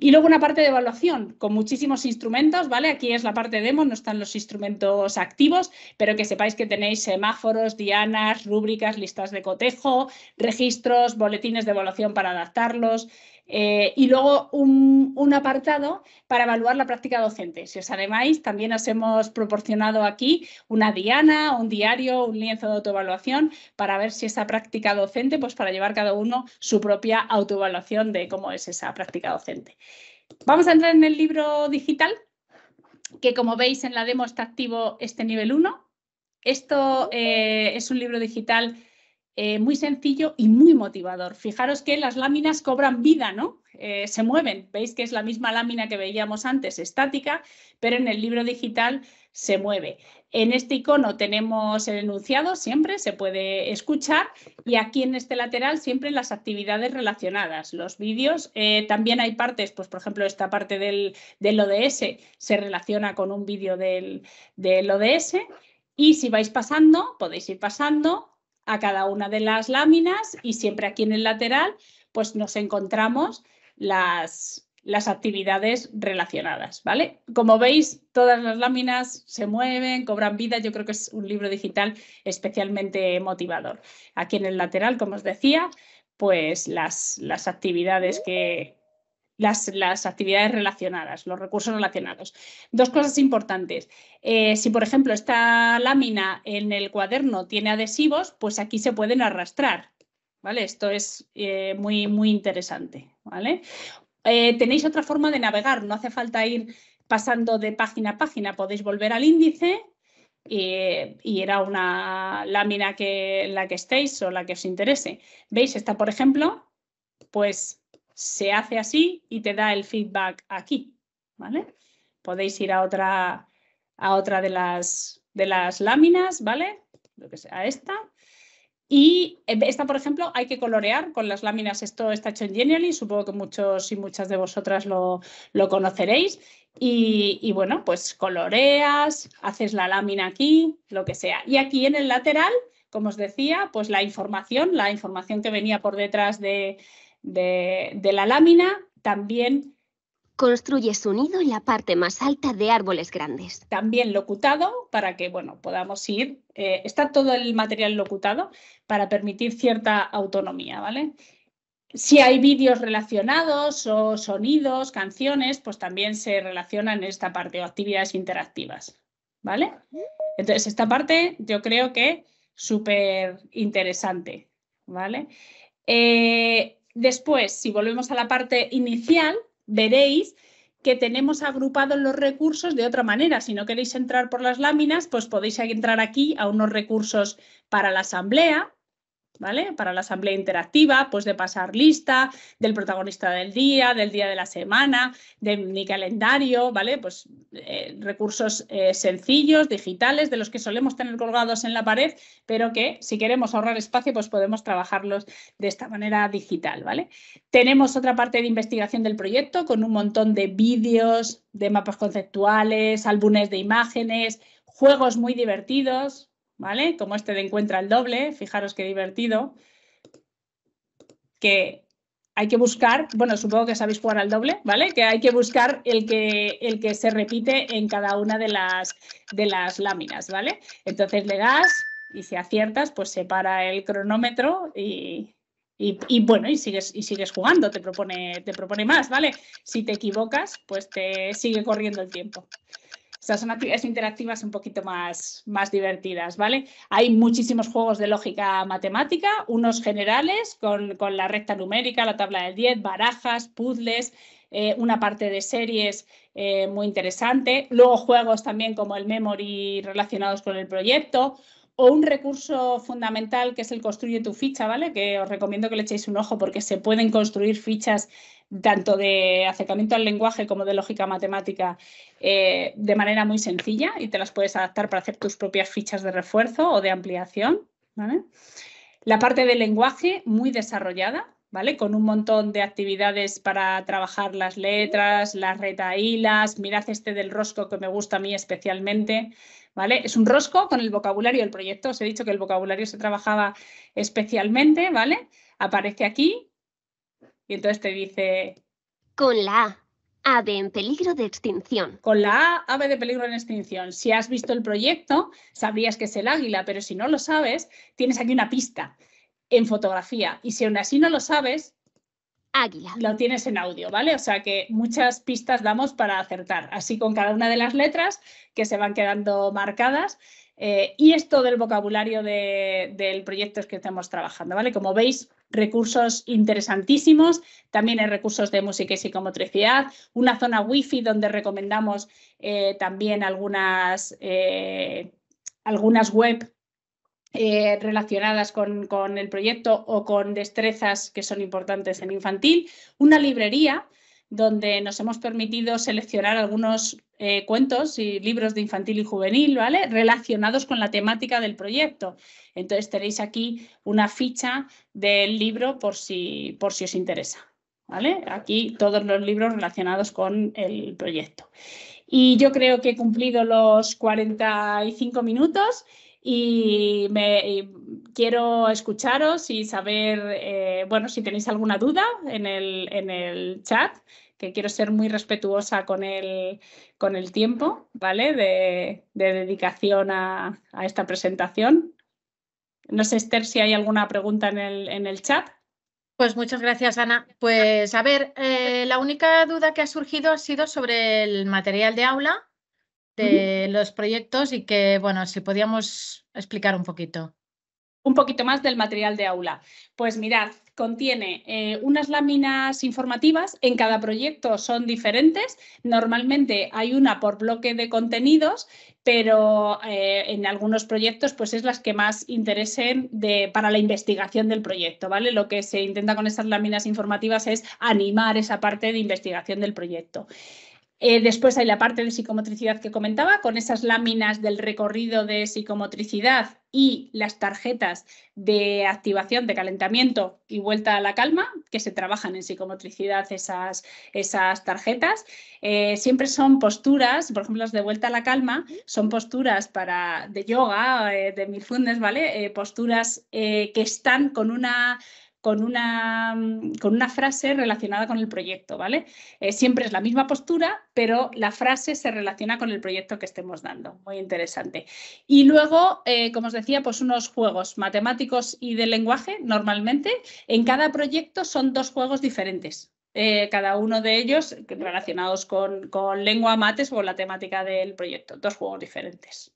Y luego una parte de evaluación con muchísimos instrumentos, ¿vale? Aquí es la parte demo, no están los instrumentos activos, pero que sepáis que tenéis semáforos, dianas, rúbricas, listas de cotejo, registros, boletines de evaluación para adaptarlos, eh, y luego un, apartado para evaluar la práctica docente. Si os animáis, también os hemos proporcionado aquí una diana, un diario, un lienzo de autoevaluación para ver si esa práctica docente, pues para llevar cada uno su propia autoevaluación de cómo es esa práctica docente. Vamos a entrar en el libro digital, que como veis en la demo está activo este nivel 1. Esto eh, es un libro digital eh, muy sencillo y muy motivador. Fijaros que las láminas cobran vida, ¿no? Eh, se mueven. Veis que es la misma lámina que veíamos antes, estática, pero en el libro digital se mueve. En este icono tenemos el enunciado, siempre se puede escuchar, y aquí en este lateral siempre las actividades relacionadas, los vídeos. Eh, también hay partes, pues por ejemplo, esta parte del, del ODS se relaciona con un vídeo del, del ODS. Y si vais pasando, podéis ir pasando, a cada una de las láminas y siempre aquí en el lateral pues nos encontramos las, las actividades relacionadas, ¿vale? Como veis, todas las láminas se mueven, cobran vida, yo creo que es un libro digital especialmente motivador. Aquí en el lateral, como os decía, pues las, las actividades que, las, actividades relacionadas, los recursos relacionados. Dos cosas importantes. Eh, si, por ejemplo, esta lámina en el cuaderno tiene adhesivos, pues aquí se pueden arrastrar. ¿vale? Esto es eh, muy, muy interesante. ¿vale? Eh, tenéis otra forma de navegar, no hace falta ir pasando de página a página, podéis volver al índice y, y, era una lámina que la que estéis o la que os interese. ¿Veis? Esta, por ejemplo, pues se hace así y te da el feedback aquí, ¿vale? Podéis ir a otra, a otra de, las, de las láminas, ¿vale? Lo que sea, a esta. Y eh, esta, por ejemplo, hay que colorear con las láminas. Esto está hecho en Genially, supongo que muchos y muchas de vosotras lo, lo conoceréis. Y, y, bueno, pues coloreas, haces la lámina aquí, lo que sea. Y aquí en el lateral, como os decía, pues la información, la información que venía por detrás de, de, la lámina, también... Construye su nido en la parte más alta de árboles grandes. También locutado para que bueno, podamos ir. Eh, está todo el material locutado para permitir cierta autonomía, ¿vale? Si hay vídeos relacionados o sonidos, canciones, pues también se relacionan en esta parte o actividades interactivas, ¿vale? Entonces, esta parte yo creo que súper interesante, ¿vale? Eh, Después, si volvemos a la parte inicial, veréis que tenemos agrupados los recursos de otra manera. Si no queréis entrar por las láminas, pues podéis entrar aquí a unos recursos para la asamblea, ¿vale? Para la asamblea interactiva, pues de pasar lista, del protagonista del día, del día de la semana, de mi calendario, ¿vale? Pues eh, recursos eh, sencillos, digitales, de los que solemos tener colgados en la pared, pero que si queremos ahorrar espacio, pues podemos trabajarlos de esta manera digital, ¿vale? Tenemos otra parte de investigación del proyecto con un montón de vídeos, de mapas conceptuales, álbumes de imágenes, juegos muy divertidos, ¿vale? Como este de encuentra el doble, fijaros qué divertido, que hay que buscar, bueno, supongo que sabéis jugar al doble, ¿vale? Que hay que buscar el que, el que se repite en cada una de las, de las láminas, ¿vale? Entonces le das y si aciertas, pues se para el cronómetro y, y, bueno, y sigues, y sigues jugando, te propone, te propone más, ¿vale? Si te equivocas, pues te sigue corriendo el tiempo sea, son actividades interactivas un poquito más, más divertidas, ¿vale? Hay muchísimos juegos de lógica matemática, unos generales con, la recta numérica, la tabla del 10, barajas, puzzles, eh, una parte de series eh, muy interesante. Luego juegos también como el memory relacionados con el proyecto o un recurso fundamental que es el construye tu ficha, ¿vale? Que os recomiendo que le echéis un ojo porque se pueden construir fichas tanto de acercamiento al lenguaje como de lógica matemática eh, de manera muy sencilla y te las puedes adaptar para hacer tus propias fichas de refuerzo o de ampliación. ¿vale? La parte del lenguaje muy desarrollada, ¿vale? Con un montón de actividades para trabajar las letras, las retaílas, mirad este del rosco que me gusta a mí especialmente, ¿vale? Es un rosco con el vocabulario del proyecto, os he dicho que el vocabulario se trabajaba especialmente, ¿vale? Aparece aquí y entonces te dice... Con la A, ave en peligro de extinción. Con la A, ave de peligro en extinción. Si has visto el proyecto, sabrías que es el águila, pero si no lo sabes, tienes aquí una pista en fotografía. Y si aún así no lo sabes, Águila. Lo tienes en audio, ¿vale? O sea que muchas pistas damos para acertar, así con cada una de las letras que se van quedando marcadas. Eh, y esto del vocabulario del proyecto que estamos trabajando, ¿vale? Como veis, recursos interesantísimos. También hay recursos de música y psicomotricidad, una zona wifi donde recomendamos eh, también algunas, eh, algunas web eh, relacionadas con, con, el proyecto o con destrezas que son importantes en infantil, una librería donde nos hemos permitido seleccionar algunos eh, cuentos y libros de infantil y juvenil, ¿vale? Relacionados con la temática del proyecto. Entonces tenéis aquí una ficha del libro por si, por si os interesa, ¿vale? Aquí todos los libros relacionados con el proyecto. Y yo creo que he cumplido los 45 minutos y, me, quiero escucharos y saber, eh, bueno, si tenéis alguna duda en el, en el chat quiero ser muy respetuosa con el, con el tiempo, ¿vale? De, dedicación a, esta presentación. No sé, Esther, si hay alguna pregunta en el, chat. Pues muchas gracias, Ana. Pues a ver, eh, la única duda que ha surgido ha sido sobre el material de aula de los proyectos y que, bueno, si podíamos explicar un poquito. Un poquito más del material de aula. Pues mirad, contiene eh, unas láminas informativas, en cada proyecto son diferentes, normalmente hay una por bloque de contenidos, pero eh, en algunos proyectos pues es las que más interesen de, para la investigación del proyecto, ¿vale? Lo que se intenta con esas láminas informativas es animar esa parte de investigación del proyecto. Eh, después hay la parte de psicomotricidad que comentaba, con esas láminas del recorrido de psicomotricidad y las tarjetas de activación, de calentamiento y vuelta a la calma, que se trabajan en psicomotricidad esas, esas tarjetas. Eh, siempre son posturas, por ejemplo, las de vuelta a la calma, son posturas para, de yoga, eh, de mindfulness, ¿vale? posturas que están con una Mm, con una, frase relacionada con el proyecto, ¿vale? Eh, siempre es la misma postura, pero la frase se relaciona con el proyecto que estemos dando. Muy interesante. Y luego, eh, como os decía, pues unos juegos matemáticos y de lenguaje, normalmente. En cada proyecto son dos juegos diferentes, eh, cada uno de ellos relacionados con, con, lengua, mates o la temática del proyecto. Dos juegos diferentes.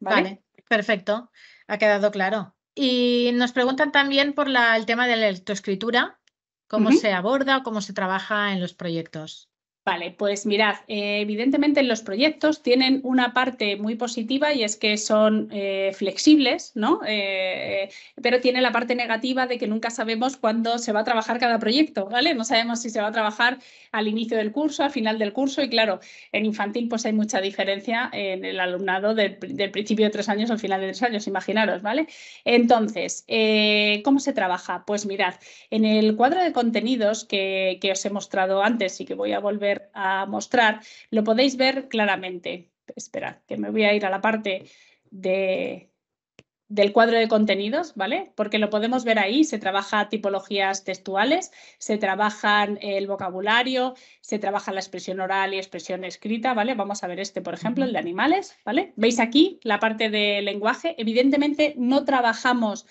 vale perfecto. Ha quedado claro. Y nos preguntan también por el tema de la electroescritura, cómo se aborda, cómo se trabaja en los proyectos. Vale, pues mirad, eh, evidentemente los proyectos tienen una parte muy positiva y es que son eh, flexibles, ¿no? Eh, pero tiene la parte negativa de que nunca sabemos cuándo se va a trabajar cada proyecto, ¿vale? No sabemos si se va a trabajar al inicio del curso, al final del curso y claro, en infantil pues hay mucha diferencia en el alumnado del, principio de tres años al final de tres años, imaginaros, ¿vale? Entonces, ¿cómo se trabaja? Pues mirad, en el cuadro de contenidos que, que os he mostrado antes y que voy a volver a mostrar, lo podéis ver claramente. Esperad, que me voy a ir a la parte del cuadro de contenidos, ¿vale? Porque lo podemos ver ahí, se trabaja tipologías textuales, se trabajan el vocabulario, se trabaja la expresión oral y expresión escrita, ¿vale? Vamos a ver este, por ejemplo, el de animales, ¿vale? Veis aquí la parte de lenguaje. Evidentemente no trabajamos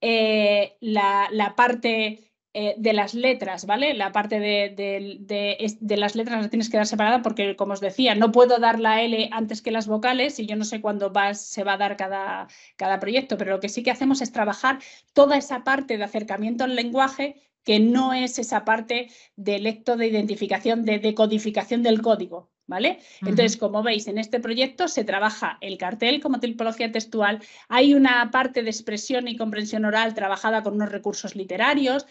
eh, la, la parte eh, de las letras, ¿vale? La parte de, las letras la tienes que dar separada porque, como os decía, no puedo dar la L antes que las vocales y yo no sé cuándo va, se va a dar cada, cada proyecto, pero lo que sí que hacemos es trabajar toda esa parte de acercamiento al lenguaje que no es esa parte de lecto, de identificación, de decodificación del código, ¿vale? Entonces, como veis, en este proyecto se trabaja el cartel como tipología textual, hay una parte de expresión y comprensión oral trabajada con unos recursos literarios,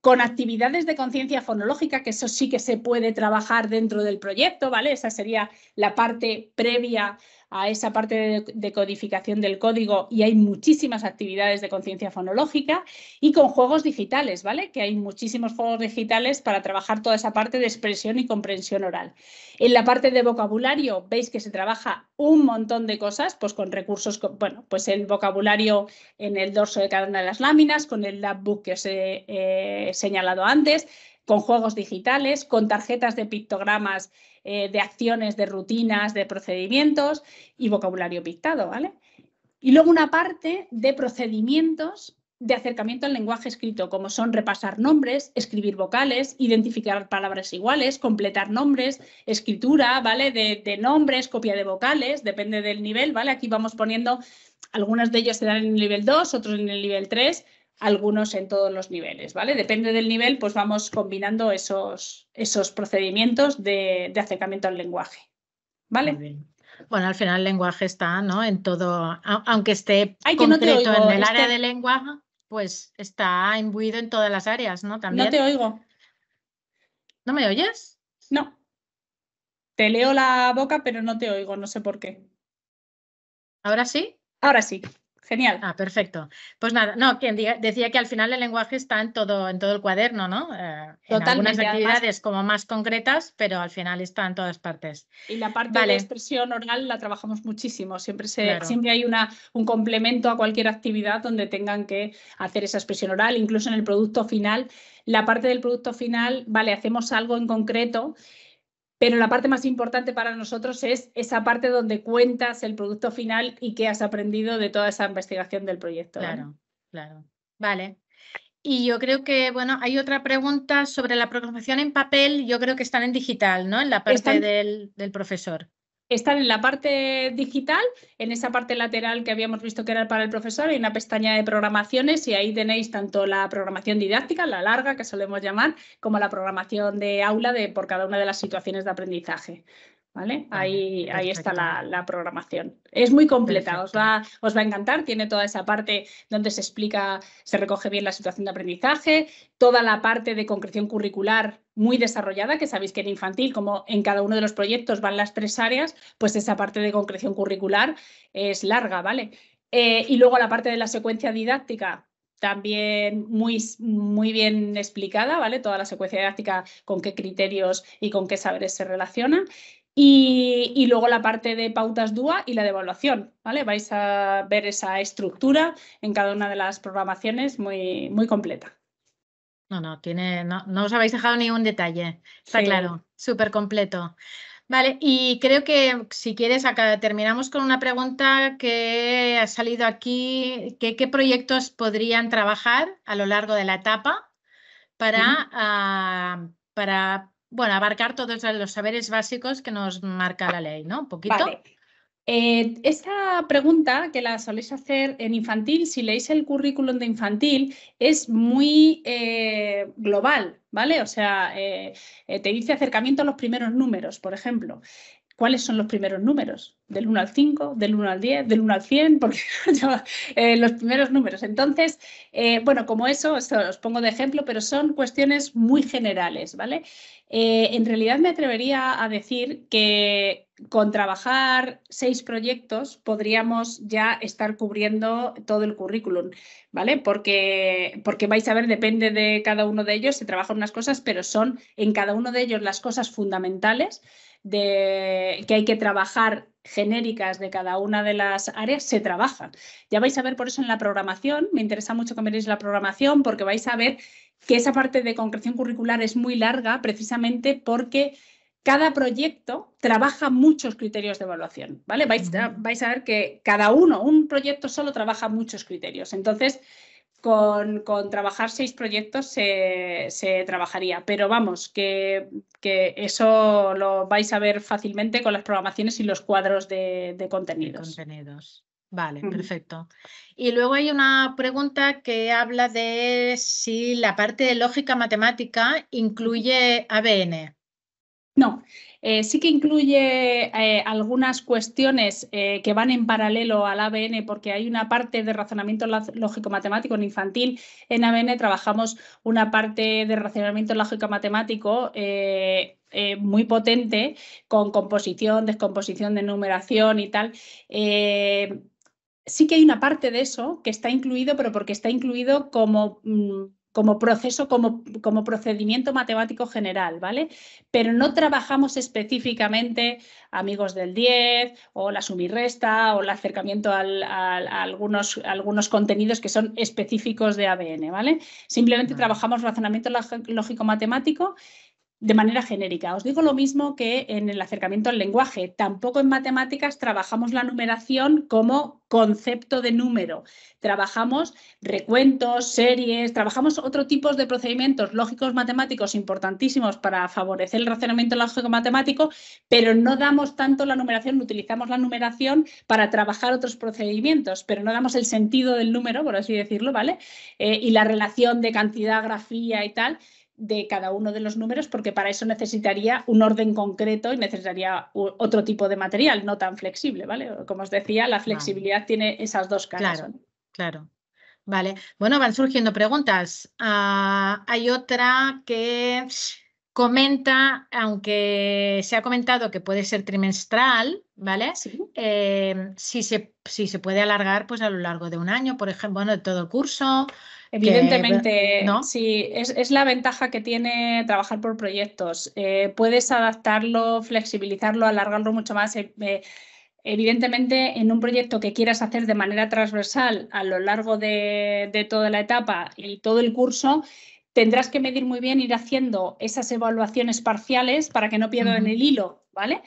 con actividades de conciencia fonológica, que eso sí que se puede trabajar dentro del proyecto, ¿vale? Esa sería la parte previa a esa parte de, codificación del código y hay muchísimas actividades de conciencia fonológica y con juegos digitales, ¿vale? Que hay muchísimos juegos digitales para trabajar toda esa parte de expresión y comprensión oral. En la parte de vocabulario veis que se trabaja un montón de cosas, pues con recursos, bueno, pues el vocabulario en el dorso de cada una de las láminas, con el book que os he señalado antes, con juegos digitales, con tarjetas de pictogramas eh, de acciones, de rutinas, de procedimientos y vocabulario pictado, ¿vale? Y luego una parte de procedimientos de acercamiento al lenguaje escrito, como son repasar nombres, escribir vocales, identificar palabras iguales, completar nombres, escritura, ¿vale? De, nombres, copia de vocales, depende del nivel, ¿vale? Aquí vamos poniendo, algunos de ellos se dan en el nivel 2, otros en el nivel 3, algunos en todos los niveles, ¿vale? Depende del nivel, pues vamos combinando esos, esos procedimientos de, acercamiento al lenguaje, ¿vale? Bueno, al final el lenguaje está, ¿no? En todo, aunque esté en el área de lenguaje, pues está imbuido en todas las áreas, ¿no? También. No te oigo. ¿No me oyes? No. Te leo la boca, pero no te oigo, no sé por qué. ¿Ahora sí? Ahora sí. Genial. Ah, perfecto. Pues nada, no, quien decía que al final el lenguaje está en todo, en todo el cuaderno, ¿no? Eh, en algunas actividades como más concretas, pero al final está en todas partes. Y la parte de de expresión oral la trabajamos muchísimo. Siempre, se, siempre hay una, un complemento a cualquier actividad donde tengan que hacer esa expresión oral, incluso en el producto final. La parte del producto final, vale, hacemos algo en concreto pero la parte más importante para nosotros es esa parte donde cuentas el producto final y qué has aprendido de toda esa investigación del proyecto. ¿eh? Claro, claro. Vale. Y yo creo que, bueno, hay otra pregunta sobre la programación en papel, yo creo que están en digital, ¿no? En la parte del profesor están en la parte digital, en esa parte lateral que habíamos visto que era para el profesor, hay una pestaña de programaciones y ahí tenéis tanto la programación didáctica, la larga que solemos llamar, como la programación de aula de, por cada una de las situaciones de aprendizaje. ¿Vale? Ahí, ahí está la, programación. Es muy completa, os va, os va, a encantar. Tiene toda esa parte donde se explica, se recoge bien la situación de aprendizaje, toda la parte de concreción curricular muy desarrollada, que sabéis que en infantil, como en cada uno de los proyectos van las tres áreas, pues esa parte de concreción curricular es larga, ¿vale? Eh, y luego la parte de la secuencia didáctica, también muy, muy bien explicada, ¿vale? Toda la secuencia didáctica, con qué criterios y con qué saberes se relaciona. Y, luego la parte de pautas DUA y la de evaluación, ¿vale? Vais a ver esa estructura en cada una de las programaciones muy, muy completa. No, no, tiene, no, os habéis dejado ningún detalle, está claro, súper completo. Vale, y creo que si quieres, acá terminamos con una pregunta que ha salido aquí, ¿qué proyectos podrían trabajar a lo largo de la etapa para, ah, para bueno, abarcar todos los saberes básicos que nos marca la ley, ¿no? Un poquito. Eh, esta pregunta que la soléis hacer en infantil, si leéis el currículum de infantil, es muy eh, global, ¿vale? O sea, eh, te dice acercamiento a los primeros números, por ejemplo cuáles son los primeros números, del 1 al 5, del 1 al 10, del 1 al 100, porque eh, los primeros números. Entonces, eh, bueno, como eso, os pongo de ejemplo, pero son cuestiones muy generales, ¿vale? Eh, en realidad me atrevería a decir que con trabajar seis proyectos podríamos ya estar cubriendo todo el currículum, ¿vale? Porque, porque vais a ver, depende de cada uno de ellos, se trabajan unas cosas, pero son en cada uno de ellos las cosas fundamentales de, que hay que trabajar genéricas de cada una de las áreas se trabajan. Ya vais a ver por eso en la programación, me interesa mucho que veréis la programación porque vais a ver que esa parte de concreción curricular es muy larga precisamente porque cada proyecto trabaja muchos criterios de evaluación, ¿vale? vais a ver que cada uno, un proyecto solo trabaja muchos criterios. Entonces, con, trabajar seis proyectos se, trabajaría, pero vamos, que, eso lo vais a ver fácilmente con las programaciones y los cuadros de, contenidos. Vale, perfecto. Y luego hay una pregunta que habla de si la parte de lógica matemática incluye ABN. No, eh, sí que incluye eh, algunas cuestiones eh, que van en paralelo al ABN porque hay una parte de razonamiento lógico-matemático en infantil. En ABN trabajamos una parte de razonamiento lógico-matemático. muy potente con composición, descomposición de numeración y tal. sí que hay una parte de eso que está incluido, pero porque está incluido como mm, como proceso, como, como, procedimiento matemático general, ¿vale? Pero no trabajamos específicamente amigos del 10 o la sumirresta o el acercamiento a algunos, algunos contenidos que son específicos de ABN, ¿vale? Simplemente trabajamos razonamiento lógico-matemático de manera genérica. Os digo lo mismo que en el acercamiento al lenguaje. Tampoco en matemáticas trabajamos la numeración como concepto de número. Trabajamos recuentos, series, trabajamos otro tipo de procedimientos lógicos matemáticos importantísimos para favorecer el razonamiento lógico matemático, pero no damos tanto la numeración, utilizamos la numeración para trabajar otros procedimientos, pero no damos el sentido del número, por así decirlo, ¿vale? Eh, y la relación de cantidad, grafía y tal de cada uno de los números porque para eso necesitaría un orden concreto y necesitaría otro tipo de material, no tan flexible, ¿vale? Como os decía, la flexibilidad tiene esas dos caras. Claro, claro. Vale. Bueno, van surgiendo preguntas. Ah, hay otra que comenta, aunque se ha comentado que puede ser trimestral, ¿vale? Sí. Eh, si, se, si se puede alargar pues a lo largo de un año, por ejemplo, bueno, de todo el curso, Evidentemente, sí, es, la ventaja que tiene trabajar por proyectos. Eh, puedes adaptarlo, flexibilizarlo, alargarlo mucho más. Eh, eh, evidentemente, en un proyecto que quieras hacer de manera transversal a lo largo de, toda la etapa y todo el curso, tendrás que medir muy bien, ir haciendo esas evaluaciones parciales para que no pierdan en el hilo, ¿vale?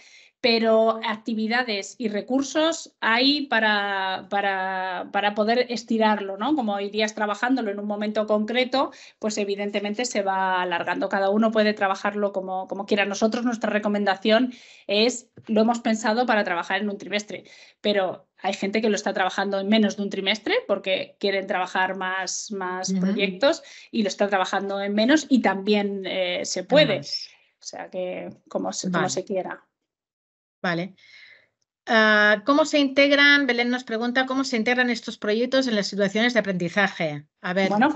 pero actividades y recursos hay para, para, para, poder estirarlo, ¿no? Como irías trabajándolo en un momento concreto, pues evidentemente se va alargando. Cada uno puede trabajarlo como, como quiera. Nosotros nuestra recomendación es, lo hemos pensado para trabajar en un trimestre, pero hay gente que lo está trabajando en menos de un trimestre porque quieren trabajar más, más proyectos y lo está trabajando en menos y también eh, se puede. O sea que como como se quiera. Vale. Ah, ¿Cómo se integran, Belén nos pregunta, cómo se integran estos proyectos en las situaciones de aprendizaje? A ver. Bueno,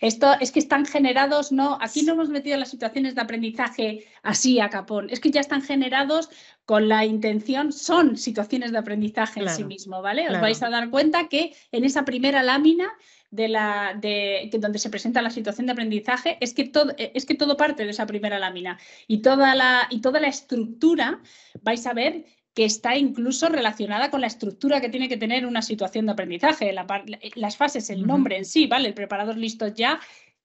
esto es que están generados, no, aquí no hemos metido las situaciones de aprendizaje así a capón, es que ya están generados con la intención, son situaciones de aprendizaje en sí mismo, ¿vale? Os vais a dar cuenta que en esa primera lámina de la, de, donde se presenta la situación de aprendizaje es que, todo, eh, es que todo parte de esa primera lámina y toda la, y toda la estructura vais a ver que está incluso relacionada con la estructura que tiene que tener una situación de aprendizaje, eh, las fases, el nombre en sí, ¿vale? El preparador listo ya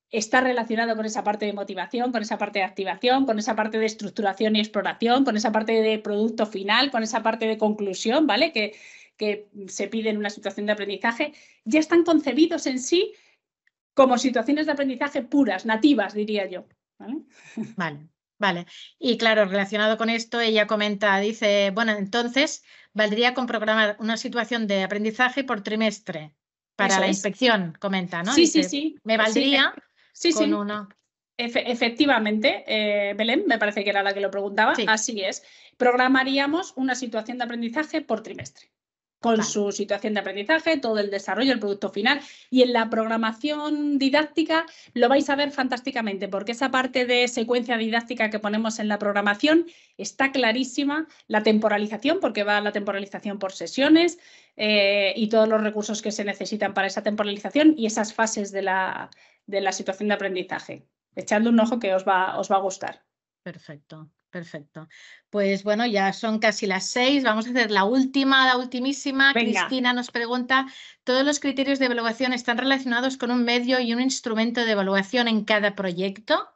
está relacionado con esa parte de motivación, con esa parte de activación, con esa parte de estructuración y exploración, con esa parte de producto final, con esa parte de conclusión, ¿vale? Que que se piden una situación de aprendizaje, ya están concebidos en sí como situaciones de aprendizaje puras, nativas, diría yo. Vale. vale. Vale. Y claro, relacionado con esto, ella comenta, dice, bueno, entonces valdría con programar una situación de aprendizaje por trimestre para la inspección, comenta, ¿no? Sí, sí, sí. Me valdría eh, sí, con una. efectivamente, eh, Belén, me parece que era la que lo preguntaba, así es. Programaríamos una situación de aprendizaje por trimestre con su situación de aprendizaje, todo el desarrollo, el producto final. Y en la programación didáctica lo vais a ver fantásticamente, porque esa parte de secuencia didáctica que ponemos en la programación está clarísima, la temporalización, porque va la temporalización por sesiones eh, y todos los recursos que se necesitan para esa temporalización y esas fases de la, de la situación de aprendizaje. Echadle un ojo que os va, os va a gustar. Perfecto. Perfecto. Pues bueno, ya son casi las seis. Vamos a hacer la última, la ultimísima. Cristina nos pregunta, ¿todos los criterios de evaluación están relacionados con un medio y un instrumento de evaluación en cada proyecto?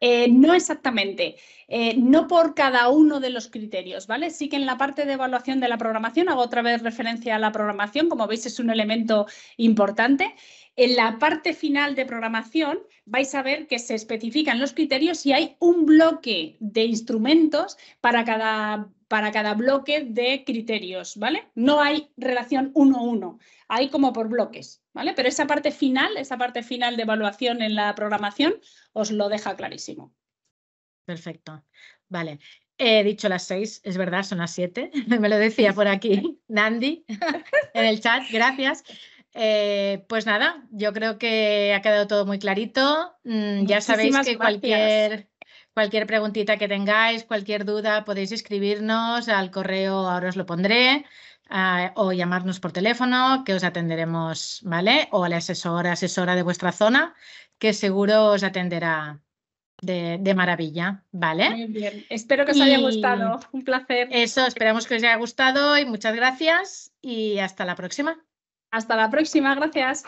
Eh, no exactamente, eh, no por cada uno de los criterios, ¿vale? Sí que en la parte de evaluación de la programación, hago otra vez referencia a la programación, como veis es un elemento importante. En la parte final de programación vais a ver que se especifican los criterios y hay un bloque de instrumentos para cada, para cada bloque de criterios, ¿vale? No hay relación uno a uno, hay como por bloques, ¿vale? Pero esa parte final, esa parte final de evaluación en la programación os lo deja clarísimo. Perfecto. Vale, He dicho las seis, es verdad, son las siete. Me lo decía por aquí Nandi en el chat, gracias. Eh, pues nada, yo creo que ha quedado todo muy clarito. Mm, ya sabéis que cualquier, cualquier preguntita que tengáis, cualquier duda, podéis escribirnos al correo, ahora os lo pondré, o llamarnos por teléfono, que os atenderemos, ¿vale? O a la asesora, asesora de vuestra zona, que seguro os atenderá de, maravilla, ¿vale? Muy bien, espero que os haya gustado, un placer. Eso, esperamos que os haya gustado y muchas gracias y hasta la próxima. Hasta la próxima, gracias.